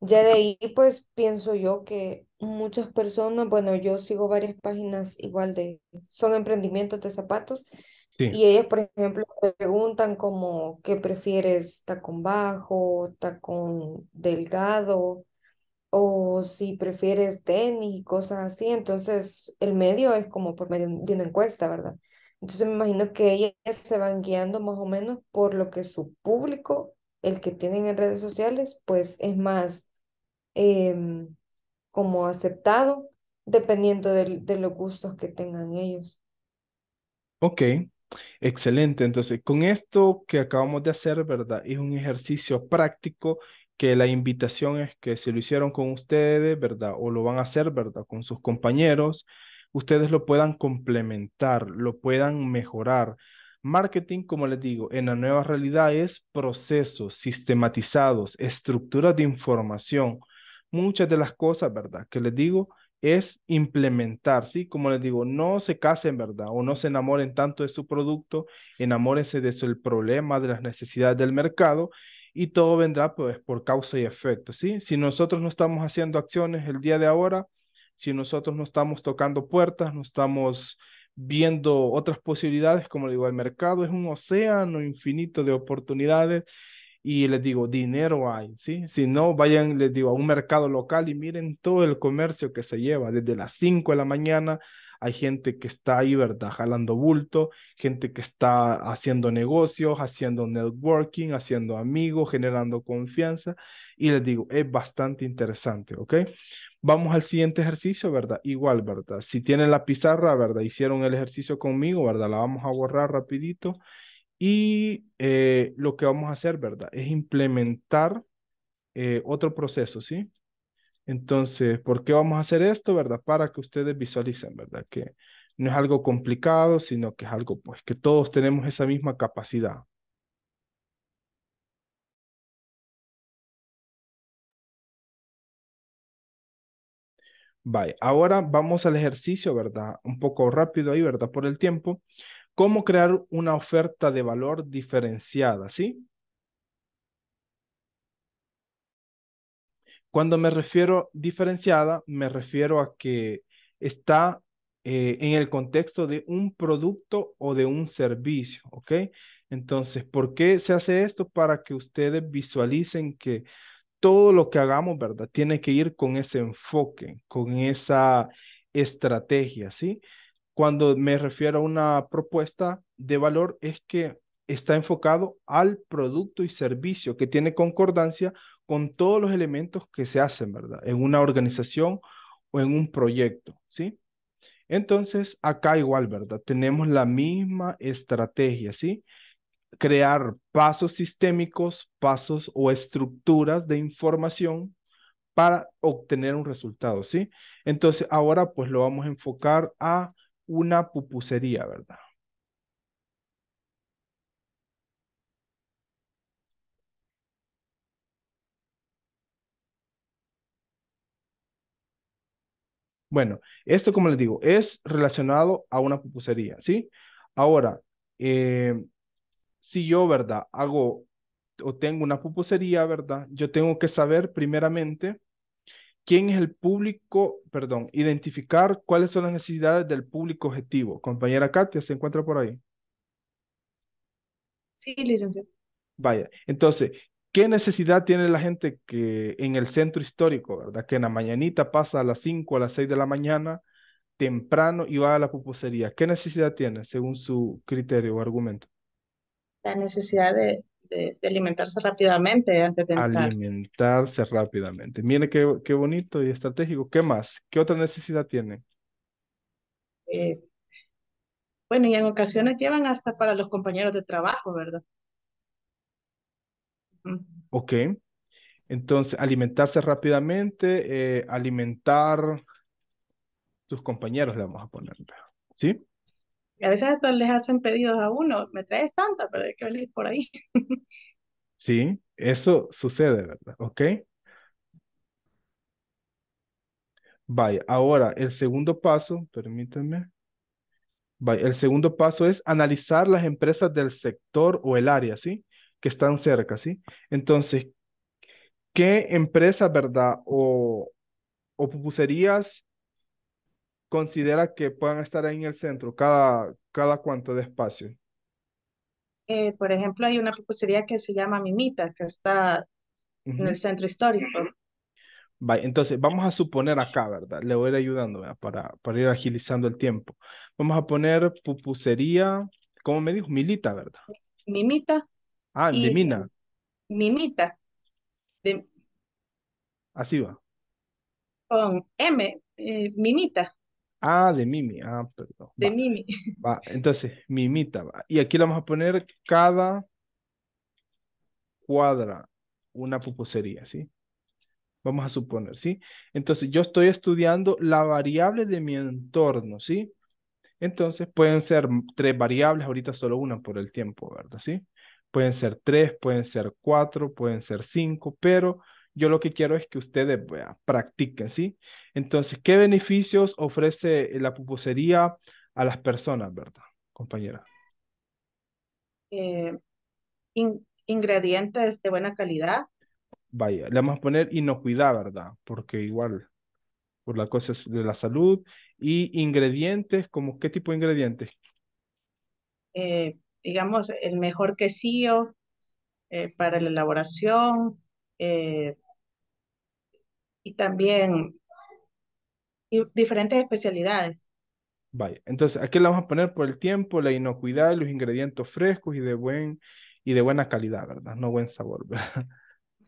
Ya de ahí, pues pienso yo que muchas personas, bueno, yo sigo varias páginas igual de, son emprendimientos de zapatos, y ellas, por ejemplo, preguntan como, ¿qué prefieres? ¿Tacón bajo, tacón delgado? O si prefieres tenis y cosas así. Entonces, el medio es como por medio de una encuesta, ¿verdad? Entonces, me imagino que ellas se van guiando más o menos por lo que su público, el que tienen en redes sociales, pues es más em, como aceptado, dependiendo de, de los gustos que tengan ellos. Ok, Excelente. Entonces, con esto que acabamos de hacer, ¿verdad? Es un ejercicio práctico que la invitación es que si lo hicieron con ustedes, ¿verdad? O lo van a hacer, ¿verdad? Con sus compañeros, ustedes lo puedan complementar, lo puedan mejorar. Marketing, como les digo, en la nueva realidad es procesos sistematizados, estructuras de información. Muchas de las cosas, ¿verdad? Que les digo, es implementar, ¿sí? Como les digo, no se casen, ¿verdad? O no se enamoren tanto de su producto, enamórense de su, el problema, de las necesidades del mercado y todo vendrá pues por causa y efecto, ¿sí? Si nosotros no estamos haciendo acciones el día de ahora, si nosotros no estamos tocando puertas, no estamos viendo otras posibilidades, como les digo, el mercado es un océano infinito de oportunidades y les digo, dinero hay, ¿sí? Si no, vayan, les digo, a un mercado local y miren todo el comercio que se lleva, desde las 5 de la mañana hay gente que está ahí, ¿verdad? Jalando bulto, gente que está haciendo negocios, haciendo networking, haciendo amigos, generando confianza. Y les digo, es bastante interesante, ¿ok? Vamos al siguiente ejercicio, ¿verdad? Igual, ¿verdad? Si tienen la pizarra, ¿verdad? Hicieron el ejercicio conmigo, ¿verdad? La vamos a borrar rapidito y eh, lo que vamos a hacer, ¿verdad? Es implementar eh, otro proceso, ¿sí? Entonces, ¿por qué vamos a hacer esto, verdad? Para que ustedes visualicen, ¿verdad? Que no es algo complicado, sino que es algo, pues, que todos tenemos esa misma capacidad. Vale, ahora vamos al ejercicio, ¿verdad? Un poco rápido ahí, ¿verdad? Por el tiempo cómo crear una oferta de valor diferenciada, ¿sí? Cuando me refiero diferenciada, me refiero a que está eh, en el contexto de un producto o de un servicio, ¿ok? Entonces, ¿por qué se hace esto? Para que ustedes visualicen que todo lo que hagamos, ¿verdad? Tiene que ir con ese enfoque, con esa estrategia, ¿sí? sí cuando me refiero a una propuesta de valor es que está enfocado al producto y servicio que tiene concordancia con todos los elementos que se hacen, ¿verdad? En una organización o en un proyecto, ¿sí? Entonces, acá igual, ¿verdad? Tenemos la misma estrategia, ¿sí? Crear pasos sistémicos, pasos o estructuras de información para obtener un resultado, ¿sí? Entonces, ahora pues lo vamos a enfocar a una pupusería, ¿verdad? Bueno, esto como les digo, es relacionado a una pupusería, ¿sí? Ahora, em, si yo, ¿verdad? Hago o tengo una pupusería, ¿verdad? Yo tengo que saber primeramente quién es el público, perdón, identificar cuáles son las necesidades del público objetivo. Compañera Katia, ¿se encuentra por ahí? Sí, licenciado. Vaya, entonces, ¿qué necesidad tiene la gente que en el centro histórico, verdad? Que en la mañanita pasa a las 5, a las 6 de la mañana, temprano y va a la pupusería. ¿Qué necesidad tiene según su criterio o argumento? La necesidad de de, alimentarse rápidamente antes de entrar. Alimentarse rápidamente. Mire qué, qué bonito y estratégico. ¿Qué más? ¿Qué otra necesidad tiene? Eh, bueno, y en ocasiones llevan hasta para los compañeros de trabajo, ¿verdad? Ok. Entonces, alimentarse rápidamente, eh, alimentar sus compañeros, le vamos a poner. ¿Sí? a veces hasta les hacen pedidos a uno, me traes tanta, pero hay que venir por ahí. Sí, eso sucede, ¿verdad? ¿Ok? Vaya, ahora el segundo paso, permítanme. Vaya, el segundo paso es analizar las empresas del sector o el área, ¿sí? Que están cerca, ¿sí? Entonces, ¿qué empresas, verdad? O, o pupuserías considera que puedan estar ahí en el centro? ¿Cada, cada cuánto de espacio? Eh, por ejemplo, hay una pupusería que se llama Mimita, que está en el centro histórico. entonces vamos a suponer acá, ¿verdad? Le voy a ir ayudando para, para ir agilizando el tiempo. Vamos a poner pupusería, ¿cómo me dijo? Milita, ¿verdad? Mimita. Ah, de Mina. Mimita. Así va. Con M, eh, Mimita. Ah, de Mimi. Ah, perdón. Pues de Mimi. Va, entonces, Mimita. Va. Y aquí le vamos a poner cada cuadra una pupusería, ¿sí? Vamos a suponer, ¿sí? Entonces, yo estoy estudiando la variable de mi entorno, ¿sí? Entonces, pueden ser tres variables, ahorita solo una por el tiempo, ¿verdad? ¿Sí? Pueden ser tres, pueden ser cuatro, pueden ser cinco, pero yo lo que quiero es que ustedes practiquen, ¿sí? Entonces, ¿qué beneficios ofrece la pupusería a las personas, verdad, compañera? Eh, ingredientes de buena calidad. Vaya, le vamos a poner inocuidad, ¿verdad? Porque igual, por la cosa de la salud. Y ingredientes, como qué tipo de ingredientes? Eh, digamos, el mejor quesillo eh, para la elaboración. y también y diferentes especialidades. Vaya, entonces aquí la vamos a poner por el tiempo, la inocuidad, los ingredientes frescos y de, buen, y de buena calidad, ¿verdad? No buen sabor, <laughs> ¿verdad?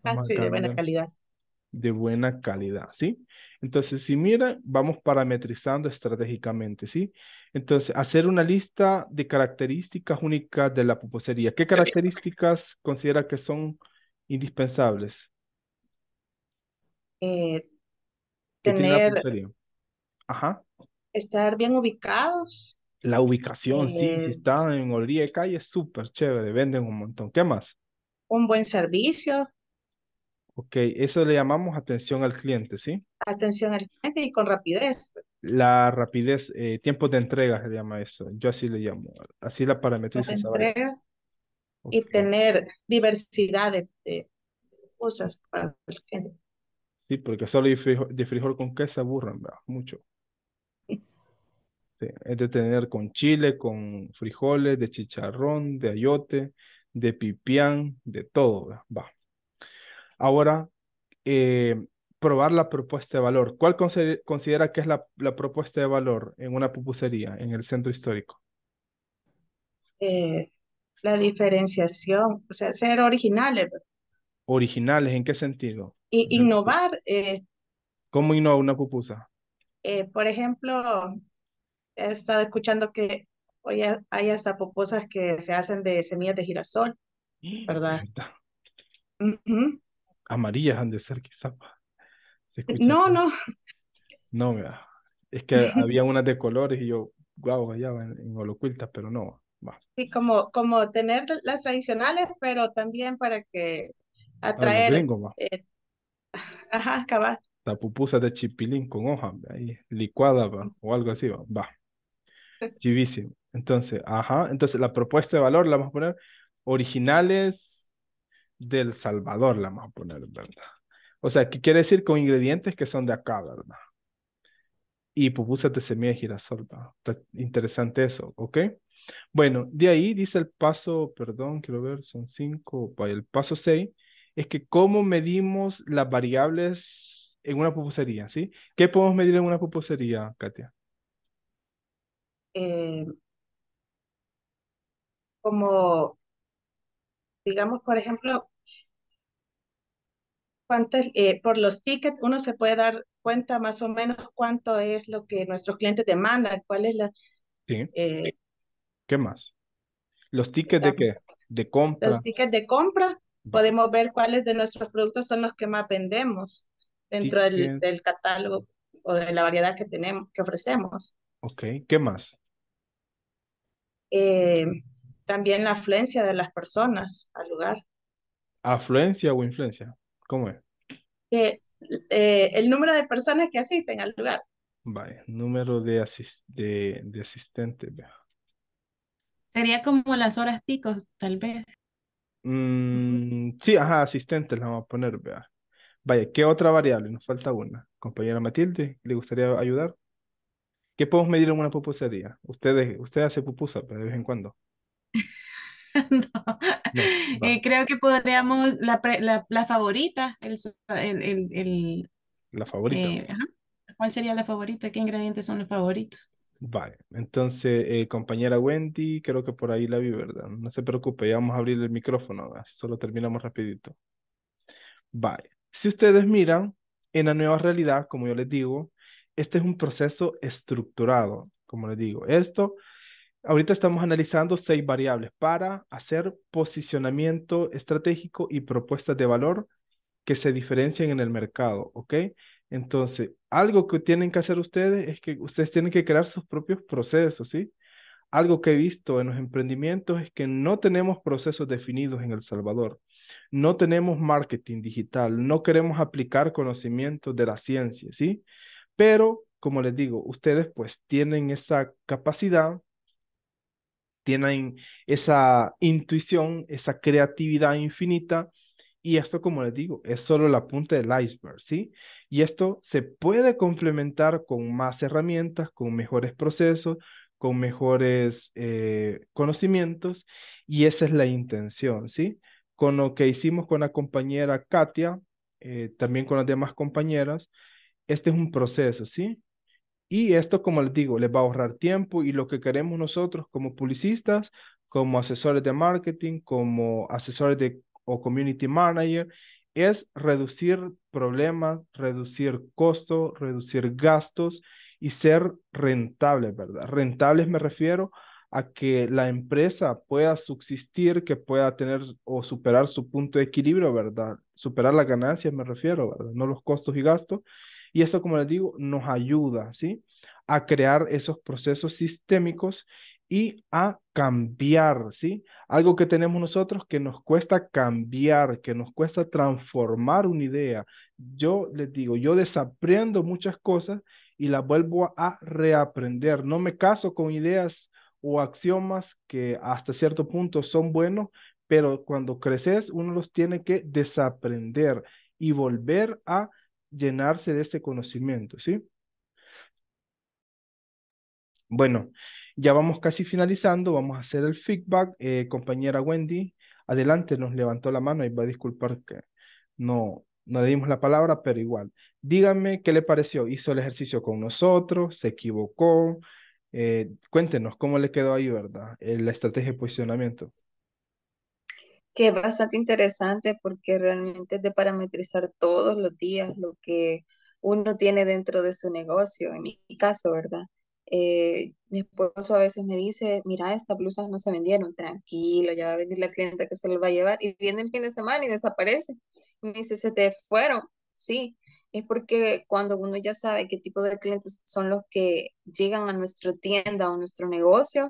Ah, sí, de buena calidad. De buena calidad, ¿sí? Entonces, si mira, vamos parametrizando estratégicamente, ¿sí? Entonces, hacer una lista de características únicas de la puposería. ¿Qué características considera que son indispensables? Eh, tener Ajá. Estar bien ubicados. La ubicación, sí, si eh, están en orilla de calle, súper chévere, venden un montón. ¿Qué más? Un buen servicio. Ok, eso le llamamos atención al cliente, ¿sí? Atención al cliente y con rapidez. La rapidez, eh, tiempo de entrega se llama eso, yo así le llamo, así la parametría. Entrega y tener diversidad de, cosas para el cliente. Sí, porque solo de frijol, con queso se aburren, ¿verdad? Mucho. Este, es de tener con chile, con frijoles, de chicharrón, de ayote, de pipián, de todo, va. Ahora, eh, probar la propuesta de valor. ¿Cuál considera que es la, propuesta de valor en una pupusería, en el centro histórico? Eh, la diferenciación, o sea, ser originales. ¿Originales en qué sentido? innovar. Eh. ¿Cómo innova una pupusa? por ejemplo, he estado escuchando que hoy hay hasta que se hacen de semillas de girasol, ¡Ah! ¿verdad? Amarillas han de ser quizás. Eh, no, no. No, es que <laughs> había unas de colores y yo, guau, allá en, en pero no. va. Sí, como, como tener las tradicionales, pero también para que ah, atraer. Eh, ajá, cabal. La de chipilín con hoja, ahí, licuada mm. o algo así, va. Chivísimo. Entonces, ajá. Entonces, la propuesta de valor la vamos a poner originales del Salvador, la vamos a poner, ¿verdad? O sea, ¿qué quiere decir? Con ingredientes que son de acá, ¿verdad? Y pupusas de semilla de girasol, interesante eso, ¿ok? Bueno, de ahí dice el paso, perdón, quiero ver, son cinco, el paso seis, es que cómo medimos las variables en una pupusería, ¿sí? ¿Qué podemos medir en una pupusería, Katia? Eh, como, digamos, por ejemplo, cuántas, eh, por los tickets uno se puede dar cuenta más o menos cuánto es lo que nuestros clientes demandan, cuál es la... Eh, ¿Qué más? ¿Los tickets de qué? De compra. Los tickets de compra. Podemos ver cuáles de nuestros productos son los que más vendemos dentro del, del, catálogo o de la variedad que tenemos, que ofrecemos. Ok, ¿qué más? Eh, también la afluencia de las personas al lugar. ¿Afluencia o influencia? ¿Cómo es? Eh, el número de personas que asisten al lugar. Vale, número de, de, asistentes. Sería como las horas picos, tal vez. Mm, sí, ajá, asistentes la vamos a poner, vea. Vaya, ¿qué otra variable? Nos falta una. Compañera Matilde, ¿le gustaría ayudar? ¿Qué podemos medir en una pupusa día? Ustedes, usted hace pupusa pero de vez en cuando. <laughs> no. Eh, creo que podríamos la, favorita, el, el, la favorita. Eh, ¿Cuál sería la favorita? ¿Qué ingredientes son los favoritos? Vale, entonces, eh, compañera Wendy, creo que por ahí la vi, ¿verdad? No se preocupe, ya vamos a abrir el micrófono, solo terminamos rapidito. Vale, si ustedes miran, en la nueva realidad, como yo les digo, este es un proceso estructurado, como les digo. Esto, ahorita estamos analizando seis variables para hacer posicionamiento estratégico y propuestas de valor que se diferencien en el mercado, ¿ok? Entonces, algo que tienen que hacer ustedes es que ustedes tienen que crear sus propios procesos, ¿sí? Algo que he visto en los emprendimientos es que no tenemos procesos definidos en El Salvador. No tenemos marketing digital, no queremos aplicar conocimientos de la ciencia, ¿sí? Pero, como les digo, ustedes pues tienen esa capacidad, tienen esa intuición, esa creatividad infinita. Y esto, como les digo, es solo la punta del iceberg, ¿sí? Y esto se puede complementar con más herramientas, con mejores procesos, con mejores eh, conocimientos. Y esa es la intención, ¿sí? Con lo que hicimos con la compañera Katia, eh, también con las demás compañeras, este es un proceso, ¿sí? Y esto, como les digo, les va a ahorrar tiempo y lo que queremos nosotros como publicistas, como asesores de marketing, como asesores de, o community manager, es reducir problemas, reducir costos, reducir gastos y ser rentables, ¿verdad? Rentables me refiero a que la empresa pueda subsistir, que pueda tener o superar su punto de equilibrio, ¿verdad? Superar las ganancias, me refiero, ¿verdad? No los costos y gastos, y esto, como les digo, nos ayuda, ¿sí? A crear esos procesos sistémicos y a cambiar, ¿sí? Algo que tenemos nosotros que nos cuesta cambiar, que nos cuesta transformar una idea. Yo les digo, yo desaprendo muchas cosas y las vuelvo a reaprender. No me caso con ideas o axiomas que hasta cierto punto son buenos, pero cuando creces uno los tiene que desaprender y volver a llenarse de este conocimiento, ¿sí? Bueno, ya vamos casi finalizando, vamos a hacer el feedback. Eh, compañera Wendy, adelante, nos levantó la mano y va a disculpar que no, no le dimos la palabra, pero igual. Díganme qué le pareció, hizo el ejercicio con nosotros, se equivocó. Eh, cuéntenos cómo le quedó ahí, ¿verdad? Eh, la estrategia de posicionamiento que es bastante interesante porque realmente es de parametrizar todos los días lo que uno tiene dentro de su negocio, en mi caso, ¿verdad? Eh, mi esposo a veces me dice, mira, estas blusas no se vendieron, tranquilo, ya va a venir la clienta que se lo va a llevar y viene el fin de semana y desaparece. Me dice, se te fueron. Sí, es porque cuando uno ya sabe qué tipo de clientes son los que llegan a nuestra tienda o nuestro negocio,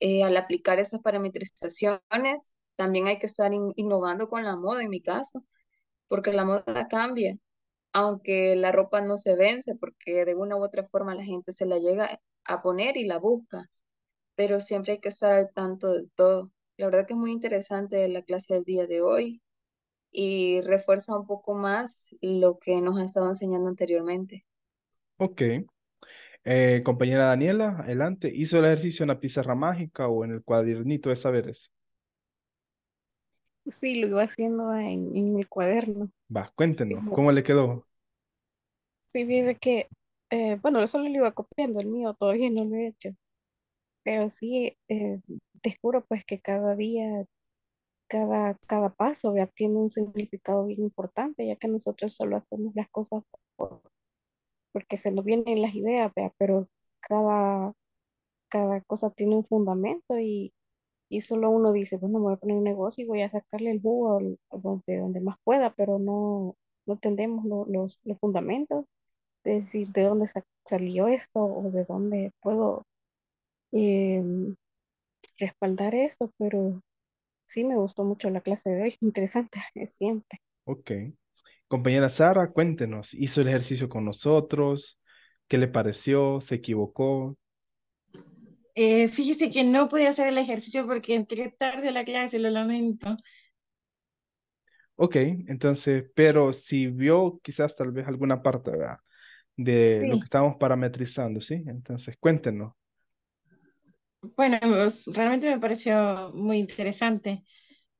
eh, al aplicar esas parametrizaciones, también hay que estar innovando con la moda, en mi caso, porque la moda cambia, aunque la ropa no se vence, porque de una u otra forma la gente se la llega a poner y la busca, pero siempre hay que estar al tanto de todo. La verdad que es muy interesante la clase del día de hoy y refuerza un poco más lo que nos ha estado enseñando anteriormente. Ok. Eh, compañera Daniela, adelante. ¿Hizo el ejercicio en la pizarra mágica o en el cuadernito de saberes? Sí, lo iba haciendo en, en el cuaderno. Va, cuéntenos, ¿cómo le quedó? Sí, dice que, eh, bueno, solo lo iba copiando, el mío todavía no lo he hecho. Pero sí, eh, te juro pues que cada día, cada, cada paso ya tiene un significado bien importante, ya que nosotros solo hacemos las cosas porque se nos vienen las ideas, ¿vea? pero cada, cada cosa tiene un fundamento y, y solo uno dice, bueno, me voy a poner un negocio y voy a sacarle el jugo donde, donde más pueda, pero no, no entendemos los, los fundamentos, de decir, de dónde salió esto o de dónde puedo em, respaldar eso. pero sí me gustó mucho la clase de hoy, <laughs> interesante es siempre. Ok. Compañera Sara, cuéntenos, ¿hizo el ejercicio con nosotros? ¿Qué le pareció? ¿Se equivocó? Eh, fíjese que no pude hacer el ejercicio porque entré tarde a la clase, lo lamento. Ok, entonces, pero si vio quizás tal vez alguna parte de lo que estábamos parametrizando, ¿sí? Entonces, cuéntenos. Bueno, realmente me pareció muy interesante,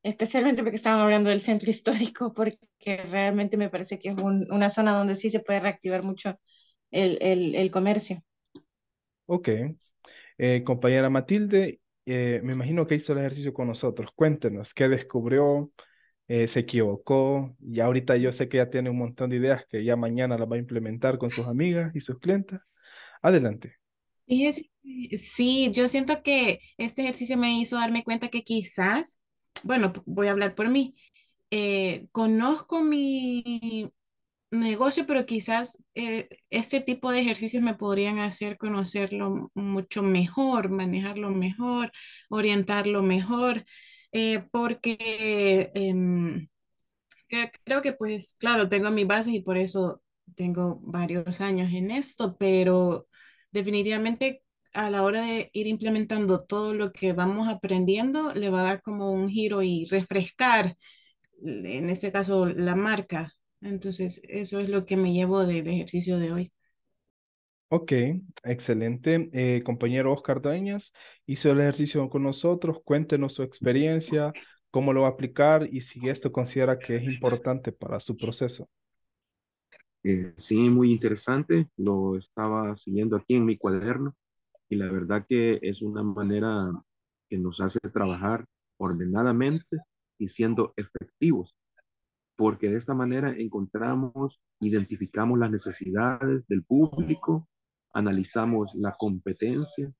especialmente porque estaban hablando del centro histórico, porque realmente me parece que es una zona donde sí se puede reactivar mucho el, el comercio. Ok, eh, compañera Matilde, eh, me imagino que hizo el ejercicio con nosotros. Cuéntenos, ¿qué descubrió? Eh, ¿Se equivocó? Y ahorita yo sé que ya tiene un montón de ideas que ya mañana las va a implementar con sus amigas y sus clientes Adelante. Sí, yo siento que este ejercicio me hizo darme cuenta que quizás, bueno, voy a hablar por mí, conozco mi, negocio, pero quizás eh, este tipo de ejercicios me podrían hacer conocerlo mucho mejor, manejarlo mejor, orientarlo mejor, eh, porque em, creo que pues claro, tengo mi base y por eso tengo varios años en esto, pero definitivamente a la hora de ir implementando todo lo que vamos aprendiendo, le va a dar como un giro y refrescar, en este caso, la marca entonces, eso es lo que me llevo del ejercicio de hoy. Ok, excelente. Eh, compañero Oscar Dueñas hizo el ejercicio con nosotros. Cuéntenos su experiencia, cómo lo va a aplicar y si esto considera que es importante para su proceso. Eh, sí, muy interesante. Lo estaba siguiendo aquí en mi cuaderno y la verdad que es una manera que nos hace trabajar ordenadamente y siendo efectivos porque de esta manera encontramos, identificamos las necesidades del público, analizamos la competencia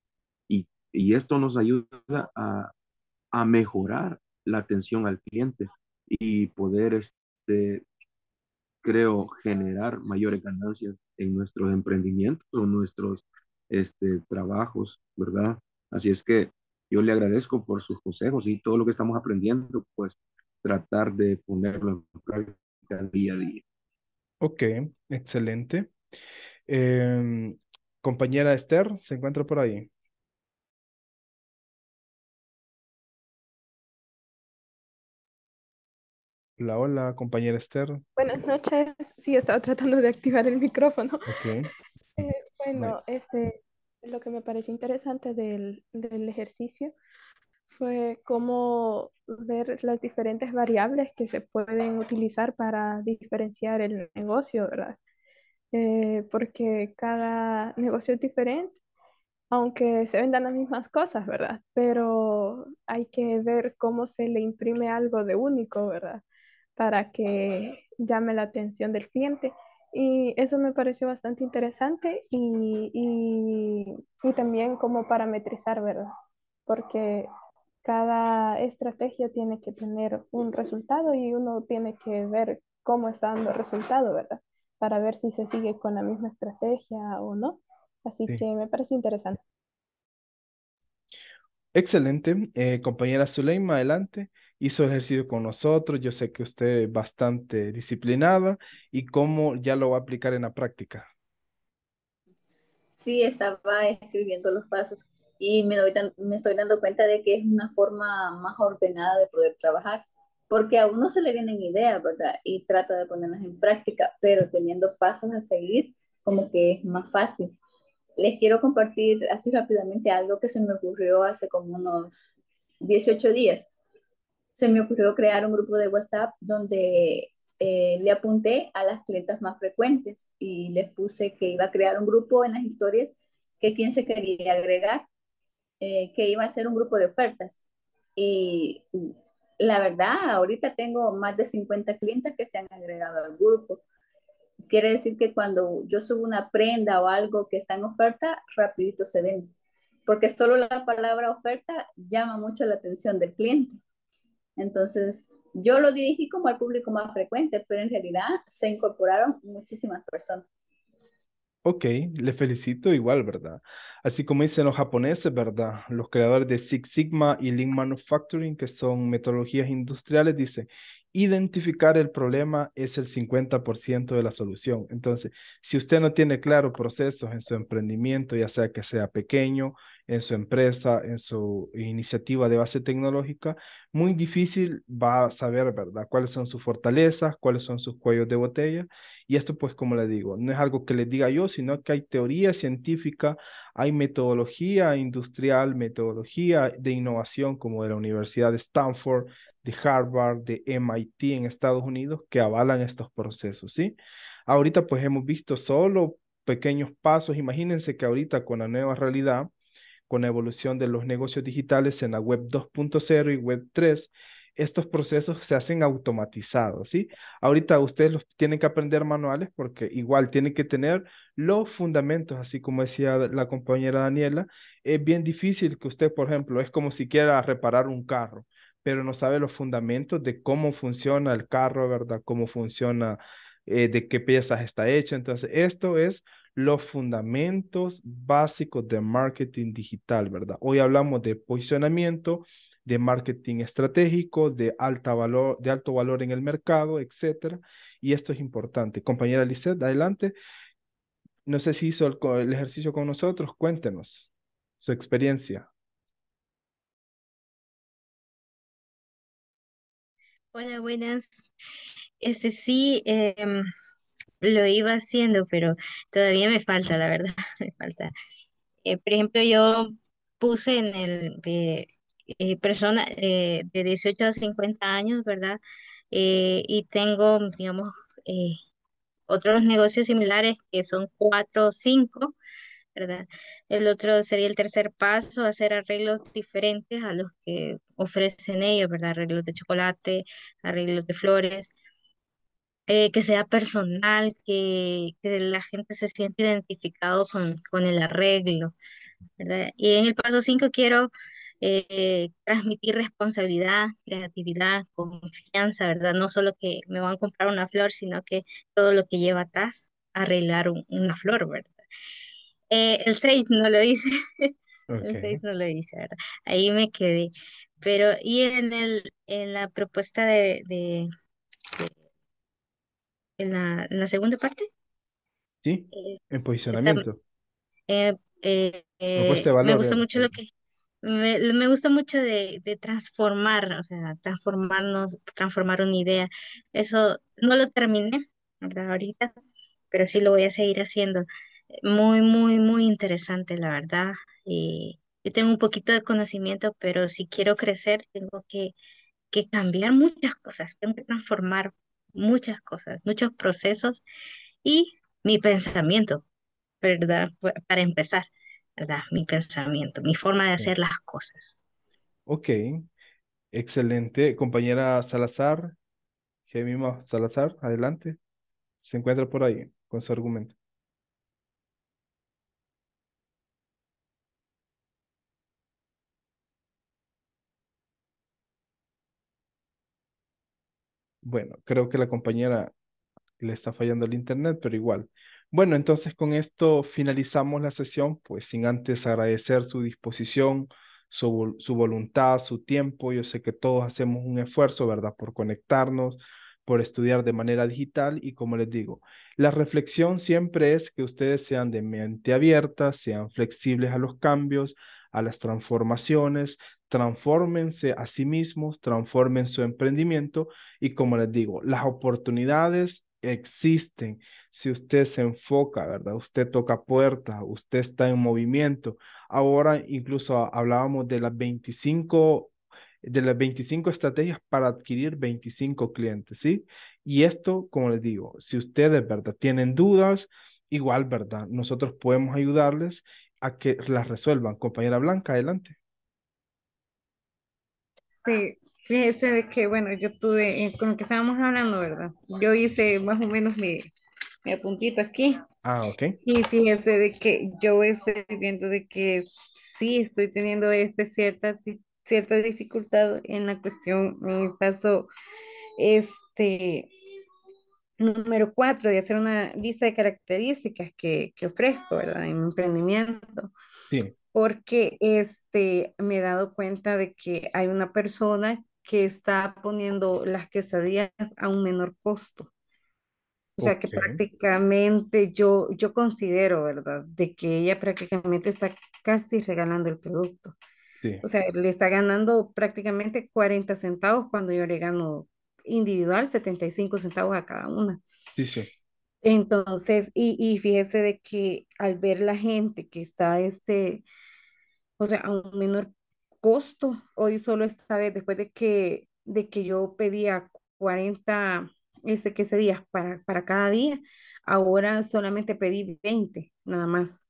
y, esto nos ayuda a, mejorar la atención al cliente y poder, este, creo, generar mayores ganancias en nuestros emprendimientos o nuestros este, trabajos, ¿verdad? Así es que yo le agradezco por sus consejos y todo lo que estamos aprendiendo, pues tratar de ponerlo en práctica día a día. Ok, excelente. Em, compañera Esther, ¿se encuentra por ahí? Hola, hola, compañera Esther. Buenas noches. Sí, estaba tratando de activar el micrófono. <laughs> Eh, bueno, este, lo que me pareció interesante del, del ejercicio fue cómo ver las diferentes variables que se pueden utilizar para diferenciar el negocio, ¿verdad? Eh, porque cada negocio es diferente, aunque se vendan las mismas cosas, ¿verdad? Pero hay que ver cómo se le imprime algo de único, ¿verdad? Para que llame la atención del cliente. Y eso me pareció bastante interesante y, y también como parametrizar, ¿verdad? Porque cada estrategia tiene que tener un resultado y uno tiene que ver cómo está dando resultado, ¿verdad? Para ver si se sigue con la misma estrategia o no. Así que me parece interesante. Excelente. Eh, compañera Zuleima, adelante. Hizo ejercicio con nosotros. Yo sé que usted es bastante disciplinada y cómo ya lo va a aplicar en la práctica. Sí, estaba escribiendo los pasos y me, estoy dando cuenta de que es una forma más ordenada de poder trabajar, porque a uno se le vienen ideas, ¿verdad? Y trata de ponerlas en práctica, pero teniendo pasos a seguir, como que es más fácil. Les quiero compartir así rápidamente algo que se me ocurrió hace como unos 18 días. Se me ocurrió crear un grupo de WhatsApp donde eh, le apunté a las clientas más frecuentes y les puse que iba a crear un grupo en las historias que quien se quería agregar eh, que iba a ser un grupo de ofertas. Y la verdad, ahorita tengo más de 50 clientes que se han agregado al grupo. Quiere decir que cuando yo subo una prenda o algo que está en oferta, rapidito se vende. Porque solo la palabra oferta llama mucho la atención del cliente. Entonces, yo lo dirigí como al público más frecuente, pero en realidad se incorporaron muchísimas personas. Ok, le felicito igual, ¿verdad? Así como dicen los japoneses, ¿verdad? Los creadores de Six Sigma y Link Manufacturing, que son metodologías industriales, dicen, identificar el problema es el 50% de la solución. Entonces, si usted no tiene claro procesos en su emprendimiento, ya sea que sea pequeño, en su empresa, en su iniciativa de base tecnológica, muy difícil va a saber, ¿verdad?, cuáles son sus fortalezas, cuáles son sus cuellos de botella. Y esto, pues, como le digo, no es algo que le diga yo, sino que hay teoría científica, hay metodología industrial, metodología de innovación, como de la Universidad de Stanford, de Harvard, de MIT en Estados Unidos que avalan estos procesos, ¿sí? Ahorita pues hemos visto solo pequeños pasos. Imagínense que ahorita con la nueva realidad, con la evolución de los negocios digitales en la web 2.0 y web 3, estos procesos se hacen automatizados, ¿sí? Ahorita ustedes los tienen que aprender manuales porque igual tienen que tener los fundamentos, así como decía la compañera Daniela, es bien difícil que usted, por ejemplo, es como si quiera reparar un carro pero no sabe los fundamentos de cómo funciona el carro, ¿verdad? Cómo funciona, eh, de qué piezas está hecho. Entonces, esto es los fundamentos básicos de marketing digital, ¿verdad? Hoy hablamos de posicionamiento, de marketing estratégico, de, alta valor, de alto valor en el mercado, etcétera. Y esto es importante. Compañera Lizeth, adelante. No sé si hizo el ejercicio con nosotros, cuéntenos su experiencia. Hola, buenas. Este sí, em, lo iba haciendo, pero todavía me falta, la verdad, <laughs> me falta. Eh, por ejemplo, yo puse en el eh, eh, persona de 18 a 50 años, ¿verdad? y tengo, digamos, otros negocios similares que son cuatro o cinco, ¿verdad? El otro sería el tercer paso, hacer arreglos diferentes a los que ofrecen ellos, ¿verdad? Arreglos de chocolate, arreglos de flores, eh, que sea personal, que, la gente se siente identificado con, el arreglo, ¿verdad? Y en el paso 5 quiero eh, transmitir responsabilidad, creatividad, confianza, ¿verdad? No solo que me van a comprar una flor, sino que todo lo que lleva atrás, arreglar una flor, ¿verdad? Eh, el 6 no lo hice. <laughs> El 6 no lo hice, ¿verdad? Ahí me quedé. Pero, y en el, en la propuesta de, de, en, la, segunda parte. Sí, eh, en posicionamiento. me gusta mucho lo que me, gusta mucho de, transformar, o sea, transformarnos, transformar una idea. Eso no lo terminé, ¿verdad? Ahorita, pero sí lo voy a seguir haciendo. Muy, muy, muy interesante, la verdad. Y yo tengo un poquito de conocimiento, pero si quiero crecer, tengo que, cambiar muchas cosas, tengo que transformar muchas cosas, muchos procesos y mi pensamiento, ¿verdad? Para empezar, ¿verdad? Mi pensamiento, mi forma de hacer las cosas. Ok, excelente. Compañera Salazar, Gemima Salazar, adelante. Se encuentra por ahí con su argumento. Bueno, creo que la compañera le está fallando el internet, pero igual. Bueno, entonces con esto finalizamos la sesión, pues sin antes agradecer su disposición, su, voluntad, su tiempo. Yo sé que todos hacemos un esfuerzo, ¿verdad?, por conectarnos, por estudiar de manera digital y como les digo, la reflexión siempre es que ustedes sean de mente abierta, sean flexibles a los cambios, a las transformaciones, transfórmense a sí mismos, transformen su emprendimiento y como les digo, las oportunidades existen. Si usted se enfoca, ¿verdad? Usted toca puerta, usted está en movimiento. Ahora incluso hablábamos de las 25 de las 25 estrategias para adquirir 25 clientes, ¿sí? Y esto, como les digo, si ustedes, ¿verdad? Tienen dudas, igual, ¿verdad? Nosotros podemos ayudarles a que las resuelvan. Compañera Blanca, adelante. Sí, fíjese de que, bueno, yo tuve, eh, con lo que estábamos hablando, ¿verdad? Yo hice más o menos mi, mi apuntito aquí. Ah, ok. Y fíjese de que yo estoy viendo de que sí estoy teniendo este cierta, dificultad en la cuestión, en el paso, este, número cuatro, de hacer una lista de características que, que ofrezco, ¿verdad? En mi emprendimiento. Sí porque este, me he dado cuenta de que hay una persona que está poniendo las quesadillas a un menor costo. O sea que prácticamente yo, yo considero, ¿verdad? De que ella prácticamente está casi regalando el producto. O sea, le está ganando prácticamente 40 centavos cuando yo le gano individual 75 centavos a cada una. Sí, sí. Entonces, y, y fíjese de que al ver la gente que está este, o sea, a un menor costo. Hoy solo esta vez, después de que, de que yo pedía 40 ese que ese día para, cada día, ahora solamente pedí 20 nada más.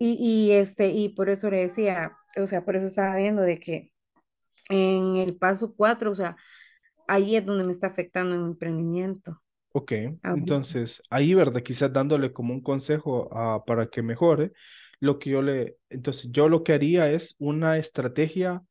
Y, y, este, y por eso le decía, o sea, por eso estaba viendo de que en el paso 4, o sea, ahí es donde me está afectando el emprendimiento. Ok, entonces ahí, ¿verdad? Quizás dándole como un consejo ah, para que mejore, lo que yo le, entonces yo lo que haría es una estrategia,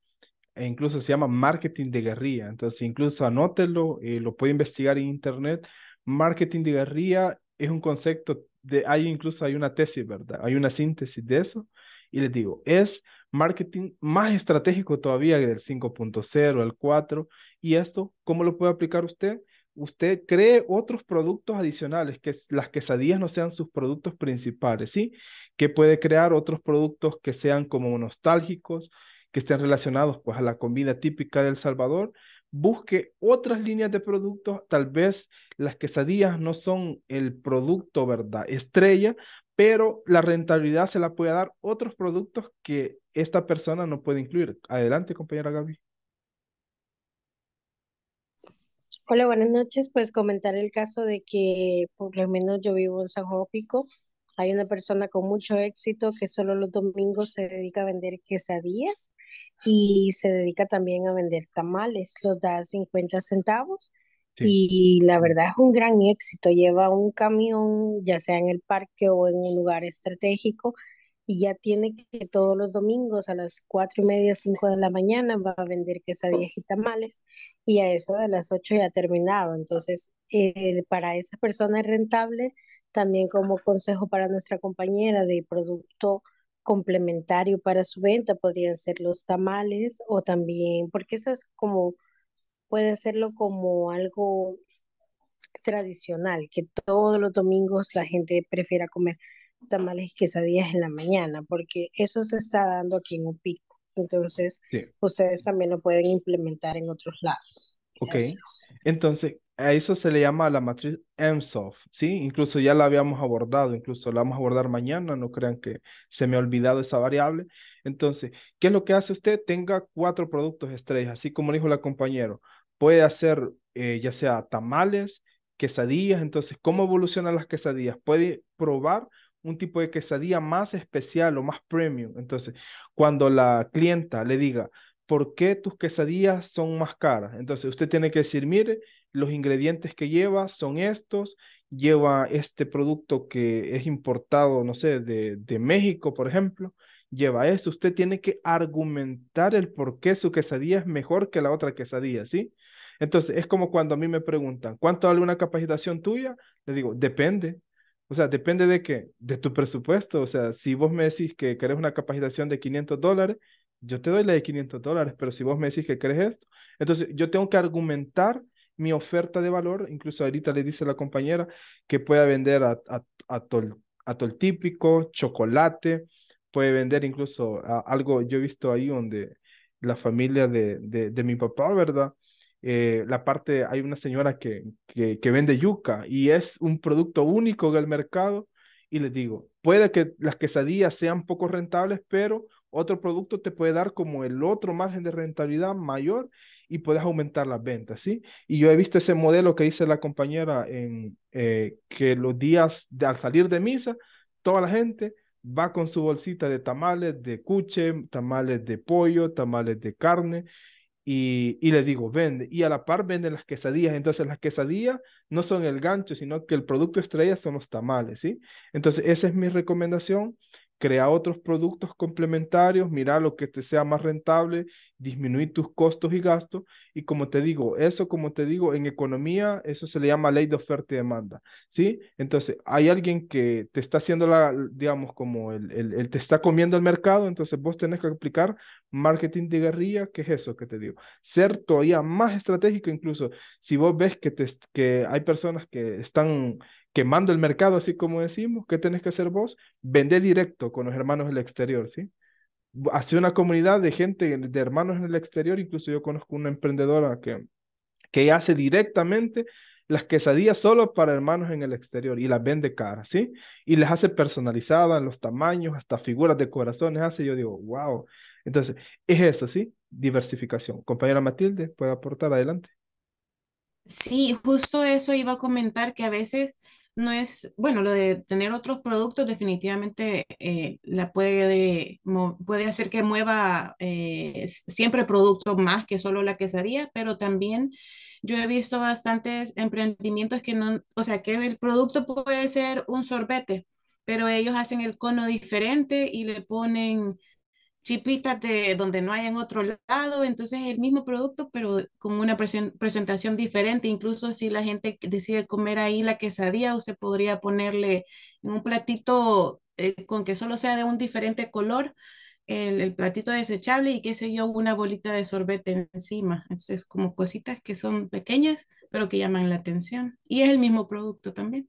e incluso se llama marketing de guerrilla, entonces incluso anótelo, eh, lo puede investigar en internet, marketing de guerrilla es un concepto de, hay incluso hay una tesis, ¿verdad? Hay una síntesis de eso, y les digo, es marketing más estratégico todavía que del 5.0 al 4, y esto, ¿cómo lo puede aplicar usted? usted cree otros productos adicionales, que las quesadillas no sean sus productos principales, ¿sí? que puede crear otros productos que sean como nostálgicos, que estén relacionados pues a la comida típica del Salvador, busque otras líneas de productos, tal vez las quesadillas no son el producto, ¿verdad? Estrella, pero la rentabilidad se la puede dar otros productos que esta persona no puede incluir. Adelante, compañera Gaby. Hola, buenas noches. Pues comentar el caso de que por lo menos yo vivo en San Juan Pico hay una persona con mucho éxito que solo los domingos se dedica a vender quesadillas y se dedica también a vender tamales. Los da 50 centavos y la verdad es un gran éxito. Lleva un camión, ya sea en el parque o en un lugar estratégico, y ya tiene que todos los domingos a las cuatro y media, cinco de la mañana va a vender quesadillas y tamales y a eso de las 8 ya ha terminado. Entonces, eh, para esa persona es rentable también como consejo para nuestra compañera de producto complementario para su venta podrían ser los tamales o también, porque eso es como, puede hacerlo como algo tradicional, que todos los domingos la gente prefiera comer tamales y quesadillas en la mañana, porque eso se está dando aquí en un pico. Entonces, ustedes también lo pueden implementar en otros lados. Ok. Entonces, a eso se le llama la matriz MSOF, ¿sí? Incluso ya la habíamos abordado, incluso la vamos a abordar mañana, no crean que se me ha olvidado esa variable. Entonces, ¿qué es lo que hace usted? Tenga cuatro productos estrellas, así como dijo la compañera. Puede hacer eh, ya sea tamales, quesadillas, entonces, ¿cómo evolucionan las quesadillas? Puede probar un tipo de quesadilla más especial o más premium. Entonces, cuando la clienta le diga, ¿por qué tus quesadillas son más caras? Entonces, usted tiene que decir, mire, los ingredientes que lleva son estos, lleva este producto que es importado, no sé, de, México, por ejemplo, lleva eso. Usted tiene que argumentar el por qué su quesadilla es mejor que la otra quesadilla, ¿sí? Entonces, es como cuando a mí me preguntan, ¿cuánto vale una capacitación tuya? Le digo, depende. O sea, depende de qué? De tu presupuesto. O sea, si vos me decís que querés una capacitación de 500 dólares, yo te doy la de 500 dólares, pero si vos me decís que querés esto, entonces yo tengo que argumentar mi oferta de valor, incluso ahorita le dice la compañera que pueda vender a, a, a típico, chocolate, puede vender incluso algo, yo he visto ahí donde la familia de, de, mi papá, ¿verdad? Eh, la parte, hay una señora que, que, vende yuca y es un producto único del mercado. Y les digo, puede que las quesadillas sean poco rentables, pero otro producto te puede dar como el otro margen de rentabilidad mayor y puedes aumentar las ventas, ¿sí? Y yo he visto ese modelo que dice la compañera en eh, que los días de, al salir de misa, toda la gente va con su bolsita de tamales, de cuche, tamales de pollo, tamales de carne, y, y, le digo, vende. Y a la par venden las quesadillas. Entonces las quesadillas no son el gancho, sino que el producto estrella son los tamales, ¿sí? Entonces esa es mi recomendación crea otros productos complementarios, mira lo que te sea más rentable, disminuir tus costos y gastos. Y como te digo, eso como te digo, en economía, eso se le llama ley de oferta y demanda, ¿sí? Entonces, hay alguien que te está haciendo la, digamos, como el, el, te está comiendo el mercado, entonces vos tenés que aplicar marketing de guerrilla, que es eso que te digo. Ser todavía más estratégico, incluso si vos ves que, que hay personas que están manda el mercado, así como decimos, ¿qué tenés que hacer vos? Vender directo con los hermanos del exterior, ¿sí? Hacer una comunidad de gente, de hermanos en el exterior, incluso yo conozco una emprendedora que, que hace directamente las quesadillas solo para hermanos en el exterior y las vende cara, ¿sí? Y les hace personalizadas en los tamaños, hasta figuras de corazones hace, yo digo, wow. Entonces, es eso, ¿sí? Diversificación. Compañera Matilde, puede aportar adelante. Sí, justo eso iba a comentar, que a veces no es, bueno, lo de tener otros productos definitivamente eh, la puede, puede hacer que mueva eh, siempre producto más que solo la quesadilla, pero también yo he visto bastantes emprendimientos que no, o sea, que el producto puede ser un sorbete, pero ellos hacen el cono diferente y le ponen chipitas de donde no hay en otro lado, entonces es el mismo producto, pero con una presentación diferente. Incluso si la gente decide comer ahí la quesadilla, usted podría ponerle en un platito eh, con que solo sea de un diferente color. El, el, platito desechable y qué sé yo, una bolita de sorbete encima. Entonces, como cositas que son pequeñas, pero que llaman la atención. Y es el mismo producto también.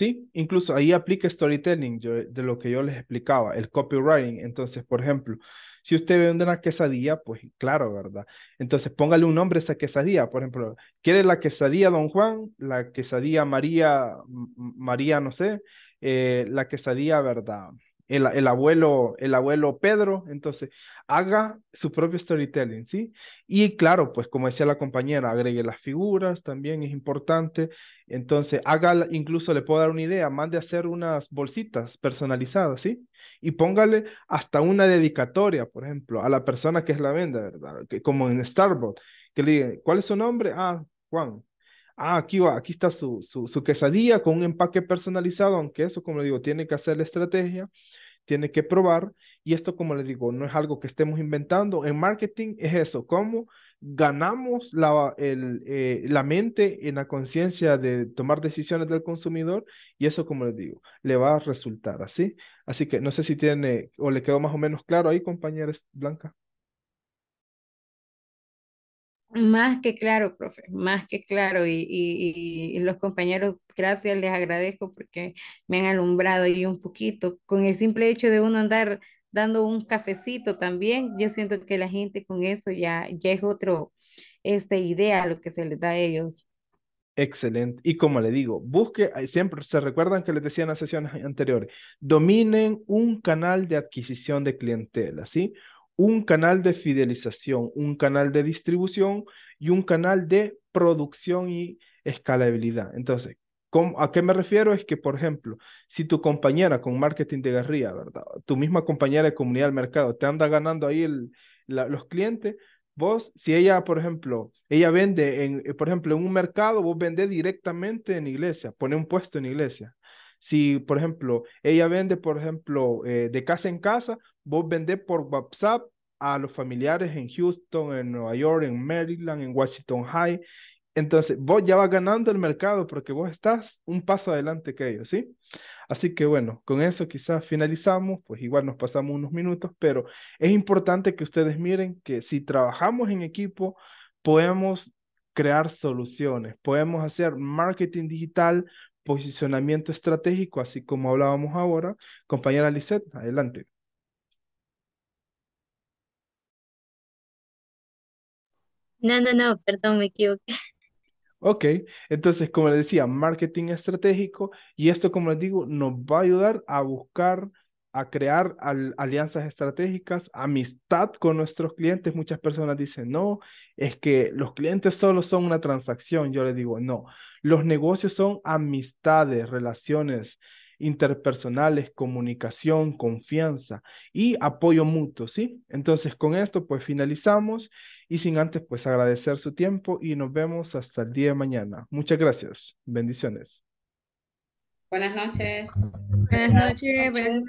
Sí, incluso ahí aplica storytelling de lo que yo les explicaba, el copywriting. Entonces, por ejemplo, si usted vende una quesadilla, pues claro, ¿verdad? Entonces, póngale un nombre a esa quesadilla. Por ejemplo, ¿quiere la quesadilla Don Juan? La quesadilla María, María, no sé, eh, la quesadilla, ¿verdad? El, el, abuelo, el abuelo Pedro, entonces haga su propio storytelling, ¿sí? Y claro, pues como decía la compañera, agregue las figuras, también es importante, entonces, haga, incluso le puedo dar una idea, mande a hacer unas bolsitas personalizadas, ¿sí? Y póngale hasta una dedicatoria, por ejemplo, a la persona que es la venda, ¿verdad? Que, como en Starbucks, que le diga, ¿cuál es su nombre? Ah, Juan. Ah, aquí va, aquí está su, su, su quesadilla con un empaque personalizado, aunque eso, como le digo, tiene que hacer la estrategia, tiene que probar. Y esto, como le digo, no es algo que estemos inventando. En marketing es eso, ¿cómo? ganamos la, el, eh, la mente en la conciencia de tomar decisiones del consumidor y eso, como les digo, le va a resultar así. Así que no sé si tiene o le quedó más o menos claro ahí, compañeras Blanca. Más que claro, profe, más que claro. Y, y, los compañeros, gracias, les agradezco porque me han alumbrado y un poquito con el simple hecho de uno andar dando un cafecito también, yo siento que la gente con eso ya, ya es otro, esta idea lo que se les da a ellos. Excelente. Y como le digo, busque, siempre se recuerdan que les decía en las sesiones anteriores, dominen un canal de adquisición de clientela, ¿sí? Un canal de fidelización, un canal de distribución y un canal de producción y escalabilidad. Entonces, ¿A qué me refiero? Es que, por ejemplo, si tu compañera con marketing de guerrilla, ¿verdad? Tu misma compañera de comunidad del mercado te anda ganando ahí el, los clientes, vos, si ella, por ejemplo, ella vende, en, eh, por ejemplo, en un mercado, vos vendés directamente en iglesia, pone un puesto en iglesia. Si, por ejemplo, ella vende, por ejemplo, eh, de casa en casa, vos vendés por WhatsApp a los familiares en Houston, en Nueva York, en Maryland, en Washington High, entonces, vos ya vas ganando el mercado porque vos estás un paso adelante que ellos, ¿sí? Así que bueno, con eso quizás finalizamos, pues igual nos pasamos unos minutos, pero es importante que ustedes miren que si trabajamos en equipo, podemos crear soluciones, podemos hacer marketing digital, posicionamiento estratégico, así como hablábamos ahora. Compañera Lisette, adelante. No, no, no, perdón, me equivoqué. Ok, entonces como les decía, marketing estratégico y esto como les digo nos va a ayudar a buscar, a crear alianzas estratégicas, amistad con nuestros clientes. Muchas personas dicen, no, es que los clientes solo son una transacción. Yo les digo, no, los negocios son amistades, relaciones interpersonales, comunicación, confianza y apoyo mutuo, ¿sí? Entonces con esto pues finalizamos y sin antes, pues agradecer su tiempo y nos vemos hasta el día de mañana. Muchas gracias. Bendiciones. Buenas noches. Buenas noches.